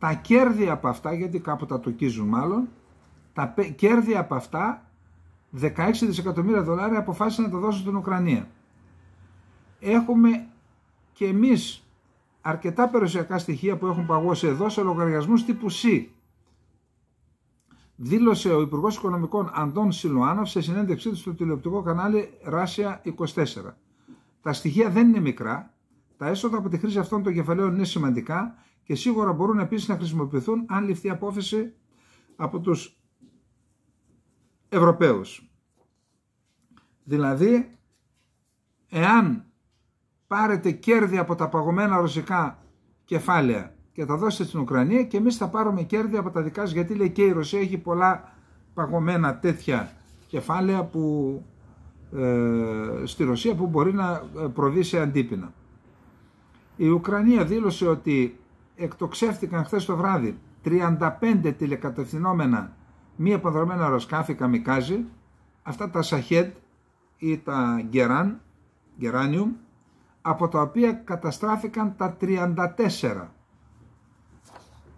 Τα κέρδη από αυτά, γιατί κάποτε τα τοκίζουν μάλλον, τα κέρδη από αυτά, 16 δισεκατομμύρια δολάρια αποφάσισαν να τα δώσουν στην Ουκρανία. Έχουμε και εμείς αρκετά περιουσιακά στοιχεία που έχουν παγώσει εδώ σε λογαριασμούς τύπου C. Δήλωσε ο Υπουργός Οικονομικών Αντών Σιλουάνοφ σε συνέντευξή του στο τηλεοπτικό κανάλι κανάλι 24. Τα στοιχεία δεν είναι μικρά, τα έσοδα από τη χρήση αυτών των κεφαλαίων είναι σημαντικά και σίγουρα μπορούν επίσης να χρησιμοποιηθούν αν ληφθεί απόφαση από τους Ευρωπαίους. Δηλαδή, εάν πάρετε κέρδη από τα παγωμένα ρωσικά κεφάλαια και τα δώσετε στην Ουκρανία και εμείς θα πάρουμε κέρδη από τα δικά σας γιατί λέει και η Ρωσία έχει πολλά παγωμένα τέτοια κεφάλαια που, ε, στη Ρωσία που μπορεί να ε, προβεί σε αντίπεινα. Η Ουκρανία δήλωσε ότι εκτοξεύτηκαν χθες το βράδυ 35 τηλεκατευθυνόμενα μη επανδρομένα αεροσκάφη καμικάζι, αυτά τα Σαχέτ ή τα Γκεράν, από τα οποία καταστράφηκαν τα 34.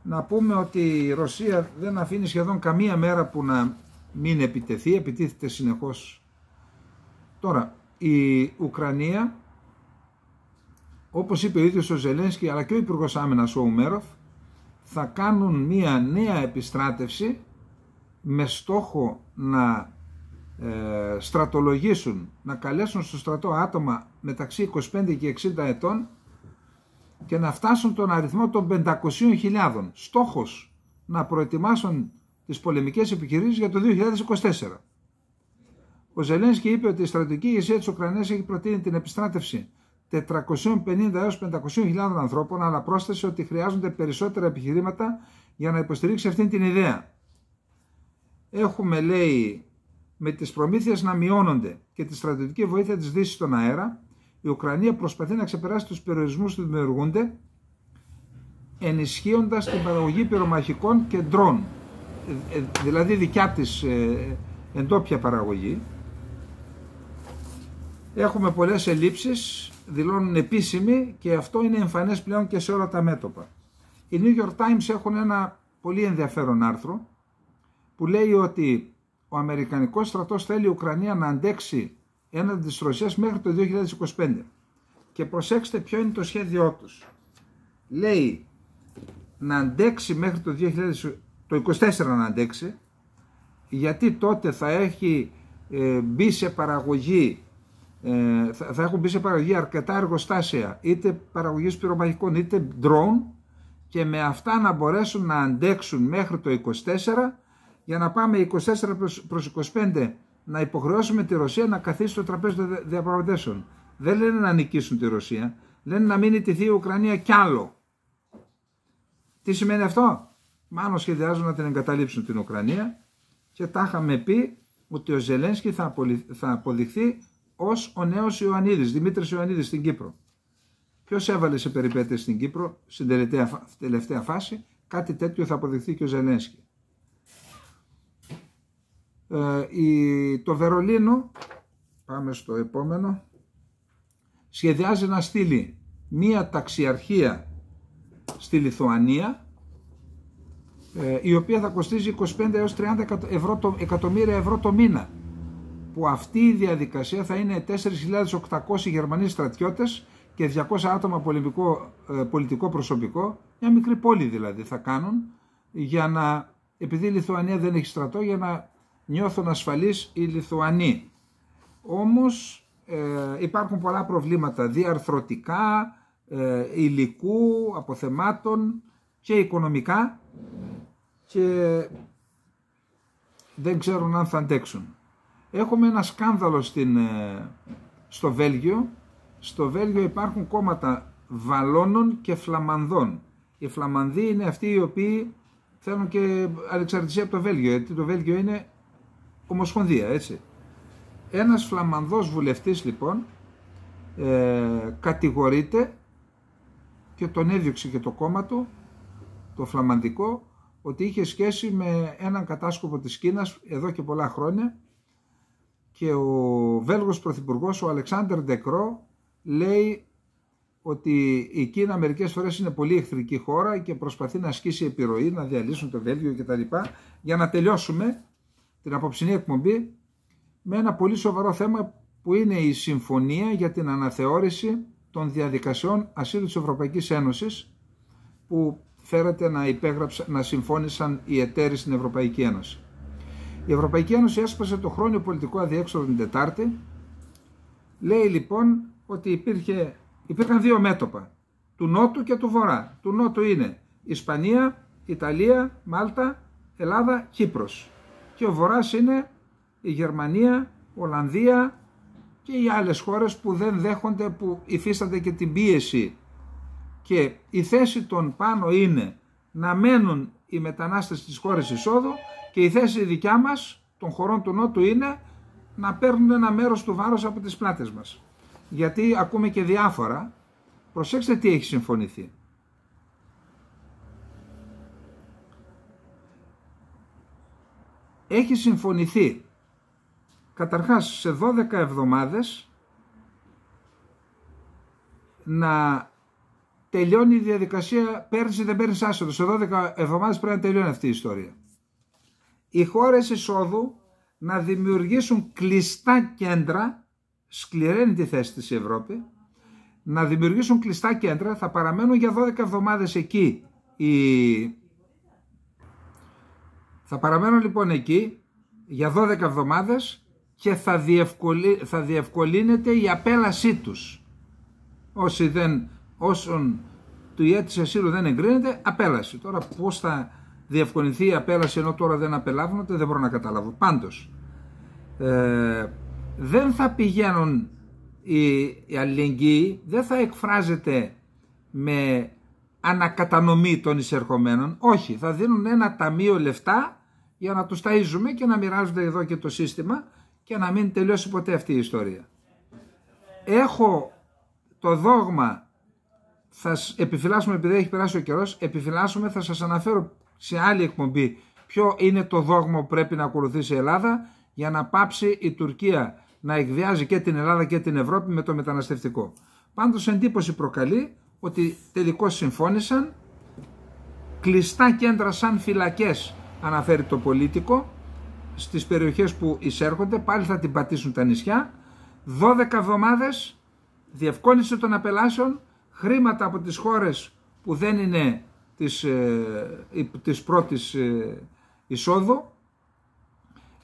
Να πούμε ότι η Ρωσία δεν αφήνει σχεδόν καμία μέρα που να μην επιτεθεί, επιτίθεται συνεχώς. Τώρα, η Ουκρανία όπως είπε ο ίδιος ο Ζελένσκι αλλά και ο Υπουργός Άμυνας ο Ουμέροφ θα κάνουν μια νέα επιστράτευση με στόχο να ε, στρατολογήσουν, να καλέσουν στο στρατό άτομα μεταξύ 25 και 60 ετών και να φτάσουν τον αριθμό των 500.000. Στόχος να προετοιμάσουν τις πολεμικές επιχειρήσεις για το 2024. Ο Ζελένσκι είπε ότι η στρατηγική ηγεσία της Ουκρανίας έχει προτείνει την επιστράτευση 450 έως 500.000 ανθρώπων, αλλά πρόσθεσε ότι χρειάζονται περισσότερα επιχειρήματα για να υποστηρίξει αυτήν την ιδέα. Έχουμε, λέει, με τις προμήθειες να μειώνονται και τη στρατιωτική βοήθεια της Δύσης στον αέρα, η Ουκρανία προσπαθεί να ξεπεράσει τους περιορισμούς που δημιουργούνται, ενισχύοντας την παραγωγή πυρομαχικών και ντρών, ε, ε, δηλαδή δικιά της ε, εντόπια παραγωγή. Έχουμε πολλές ελλείψεις δηλώνουν επίσημοι και αυτό είναι εμφανές πλέον και σε όλα τα μέτωπα. Οι New York Times έχουν ένα πολύ ενδιαφέρον άρθρο που λέει ότι ο Αμερικανικός στρατός θέλει η Ουκρανία να αντέξει έναντι της Ρωσίας μέχρι το 2025. Και προσέξτε ποιο είναι το σχέδιό τους. Λέει να αντέξει μέχρι το, 2024 το να αντέξει γιατί τότε θα έχει ε, μπει σε παραγωγή ε, θα, έχουν μπει σε παραγωγή αρκετά εργοστάσια είτε παραγωγής πυρομαχικών είτε drone και με αυτά να μπορέσουν να αντέξουν μέχρι το 24 για να πάμε 24 προς, 25 να υποχρεώσουμε τη Ρωσία να καθίσει στο τραπέζι των διαπραγματεύσεων. Δεν λένε να νικήσουν τη Ρωσία, λένε να μείνει τη η Ουκρανία κι άλλο. Τι σημαίνει αυτό? Μάλλον σχεδιάζουν να την εγκαταλείψουν την Ουκρανία και τα είχαμε πει ότι ο Ζελένσκι θα αποδειχθεί ως ο νέος Ιωαννίδης, Δημήτρης Ιωαννίδης στην Κύπρο. Ποιος έβαλε σε περιπέτειες στην Κύπρο, στην τελευταία, τελευταία φάση, κάτι τέτοιο θα αποδειχθεί και ο Ζελένσκι. Ε, το Βερολίνο, πάμε στο επόμενο, σχεδιάζει να στείλει μία ταξιαρχία στη Λιθουανία ε, η οποία θα κοστίζει 25 έως 30 ευρώ το, εκατομμύρια ευρώ το μήνα που αυτή η διαδικασία θα είναι 4.800 Γερμανοί στρατιώτες και 200 άτομα πολιτικό, ε, πολιτικό προσωπικό, μια μικρή πόλη δηλαδή θα κάνουν, για να, επειδή η Λιθουανία δεν έχει στρατό, για να νιώθουν ασφαλείς οι Λιθουανοί. Όμως ε, υπάρχουν πολλά προβλήματα διαρθρωτικά, ε, υλικού, αποθεμάτων και οικονομικά και δεν ξέρουν αν θα αντέξουν. Έχουμε ένα σκάνδαλο στην, ε, στο Βέλγιο. Στο Βέλγιο υπάρχουν κόμματα Βαλώνων και Φλαμανδών. Οι Φλαμανδοί είναι αυτοί οι οποίοι θέλουν και ανεξαρτησία από το Βέλγιο, γιατί το Βέλγιο είναι ομοσπονδία, έτσι. Ένας Φλαμανδός βουλευτής λοιπόν ε, κατηγορείται και τον έδιωξε και το κόμμα του, το φλαμανδικό, ότι είχε σχέση με έναν κατάσκοπο της Κίνας εδώ και πολλά χρόνια και ο Βέλγος Πρωθυπουργός ο Αλεξάνδρ Ντεκρό λέει ότι η Κίνα μερικές φορές είναι πολύ εχθρική χώρα και προσπαθεί να ασκήσει επιρροή, να διαλύσουν το Βέλγιο κτλ. Για να τελειώσουμε την απόψινή εκπομπή με ένα πολύ σοβαρό θέμα που είναι η συμφωνία για την αναθεώρηση των διαδικασιών ασύλου της Ευρωπαϊκής Ένωσης που φέρεται να, να συμφώνησαν οι εταίροι στην Ευρωπαϊκή Ένωση. Η Ευρωπαϊκή Ένωση έσπασε το χρόνιο πολιτικό αδιέξοδο την Τετάρτη. Λέει λοιπόν ότι υπήρχε, υπήρχαν δύο μέτωπα, του Νότου και του Βορρά. Του Νότου είναι Ισπανία, Ιταλία, Μάλτα, Ελλάδα, Κύπρος. Και ο Βορράς είναι η Γερμανία, Ολλανδία και οι άλλες χώρες που δεν δέχονται, που υφίστανται και την πίεση. Και η θέση των πάνω είναι να μένουν οι μετανάστες στις χώρες εισόδου και η θέση δικιά μας, των χωρών του Νότου, είναι να παίρνουν ένα μέρος του βάρους από τις πλάτες μας. Γιατί ακούμε και διάφορα. Προσέξτε τι έχει συμφωνηθεί. Έχει συμφωνηθεί καταρχάς σε 12 εβδομάδες να τελειώνει η διαδικασία παίρνεις ή δεν παίρνεις άσοδο. Σε 12 εβδομάδες πρέπει να τελειώνει αυτή η ιστορία οι χώρες εισόδου να δημιουργήσουν κλειστά κέντρα, σκληραίνει τη θέση της Ευρώπη, να δημιουργήσουν κλειστά κέντρα, θα παραμένουν για 12 εβδομάδες εκεί Θα παραμένουν λοιπόν εκεί για 12 εβδομάδες και θα, θα διευκολύνεται η απέλασή τους. Όσοι δεν, όσον του ιέτης ασύλου δεν εγκρίνεται, απέλαση. Τώρα πώς θα διευκολυνθεί η απέλαση ενώ τώρα δεν απελάβνονται, δεν μπορώ να καταλάβω. Πάντως, ε, δεν θα πηγαίνουν οι οι δεν θα εκφράζεται με ανακατανομή των εισερχομένων, όχι, θα δίνουν ένα ταμείο λεφτά για να τους ταΐζουμε και να μοιράζονται εδώ και το σύστημα και να μην τελειώσει ποτέ αυτή η ιστορία. Έχω το δόγμα, θα επιφυλάσσουμε επειδή έχει περάσει ο καιρός, επιφυλάσσουμε, θα σας αναφέρω σε άλλη εκπομπή ποιο είναι το δόγμα που πρέπει να ακολουθήσει η Ελλάδα για να πάψει η Τουρκία να εκβιάζει και την Ελλάδα και την Ευρώπη με το μεταναστευτικό. Πάντως εντύπωση προκαλεί ότι τελικώς συμφώνησαν κλειστά κέντρα σαν φυλακές αναφέρει το πολίτικο στις περιοχές που εισέρχονται πάλι θα την πατήσουν τα νησιά 12 εβδομάδες διευκόλυνση των απελάσεων χρήματα από τις χώρες που δεν είναι της, ε, της πρώτης ε, εισόδου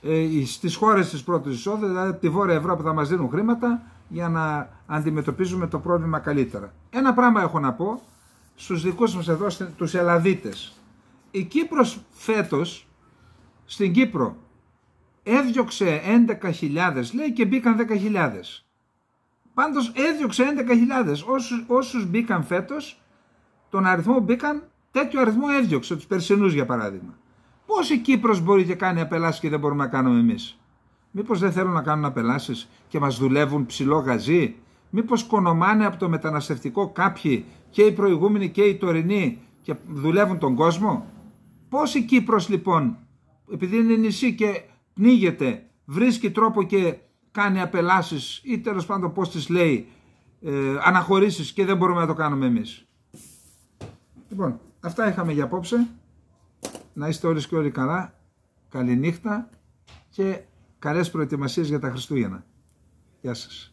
ε, στις χώρες της πρώτης εισόδου, δηλαδή τη Βόρεια Ευρώπη θα μας δίνουν χρήματα για να αντιμετωπίζουμε το πρόβλημα καλύτερα. Ένα πράγμα έχω να πω στους δικούς μας εδώ, τους Ελλαδίτες. Η Κύπρος φέτος, στην Κύπρο, έδιωξε 11.000, λέει και μπήκαν 10.000. Πάντως έδιωξε 11.000. Όσους, όσους μπήκαν φέτος, τον αριθμό μπήκαν τέτοιο αριθμό έδιωξε τους Περσινούς για παράδειγμα. Πώς η Κύπρος μπορεί και κάνει απελάσεις και δεν μπορούμε να κάνουμε εμείς. Μήπως δεν θέλουν να κάνουν απελάσεις και μας δουλεύουν ψηλό γαζί. Μήπως κονομάνε από το μεταναστευτικό κάποιοι και οι προηγούμενοι και οι τωρινοί και δουλεύουν τον κόσμο. Πώς η Κύπρος λοιπόν, επειδή είναι νησί και πνίγεται, βρίσκει τρόπο και κάνει απελάσεις ή τέλος πάντων πώς τις λέει ε, αναχωρήσεις και δεν μπορούμε να το κάνουμε εμείς. Λοιπόν, Αυτά είχαμε για απόψε. Να είστε όλοι και όλοι καλά. Καληνύχτα και καλές προετοιμασίες για τα Χριστούγεννα. Γεια σας.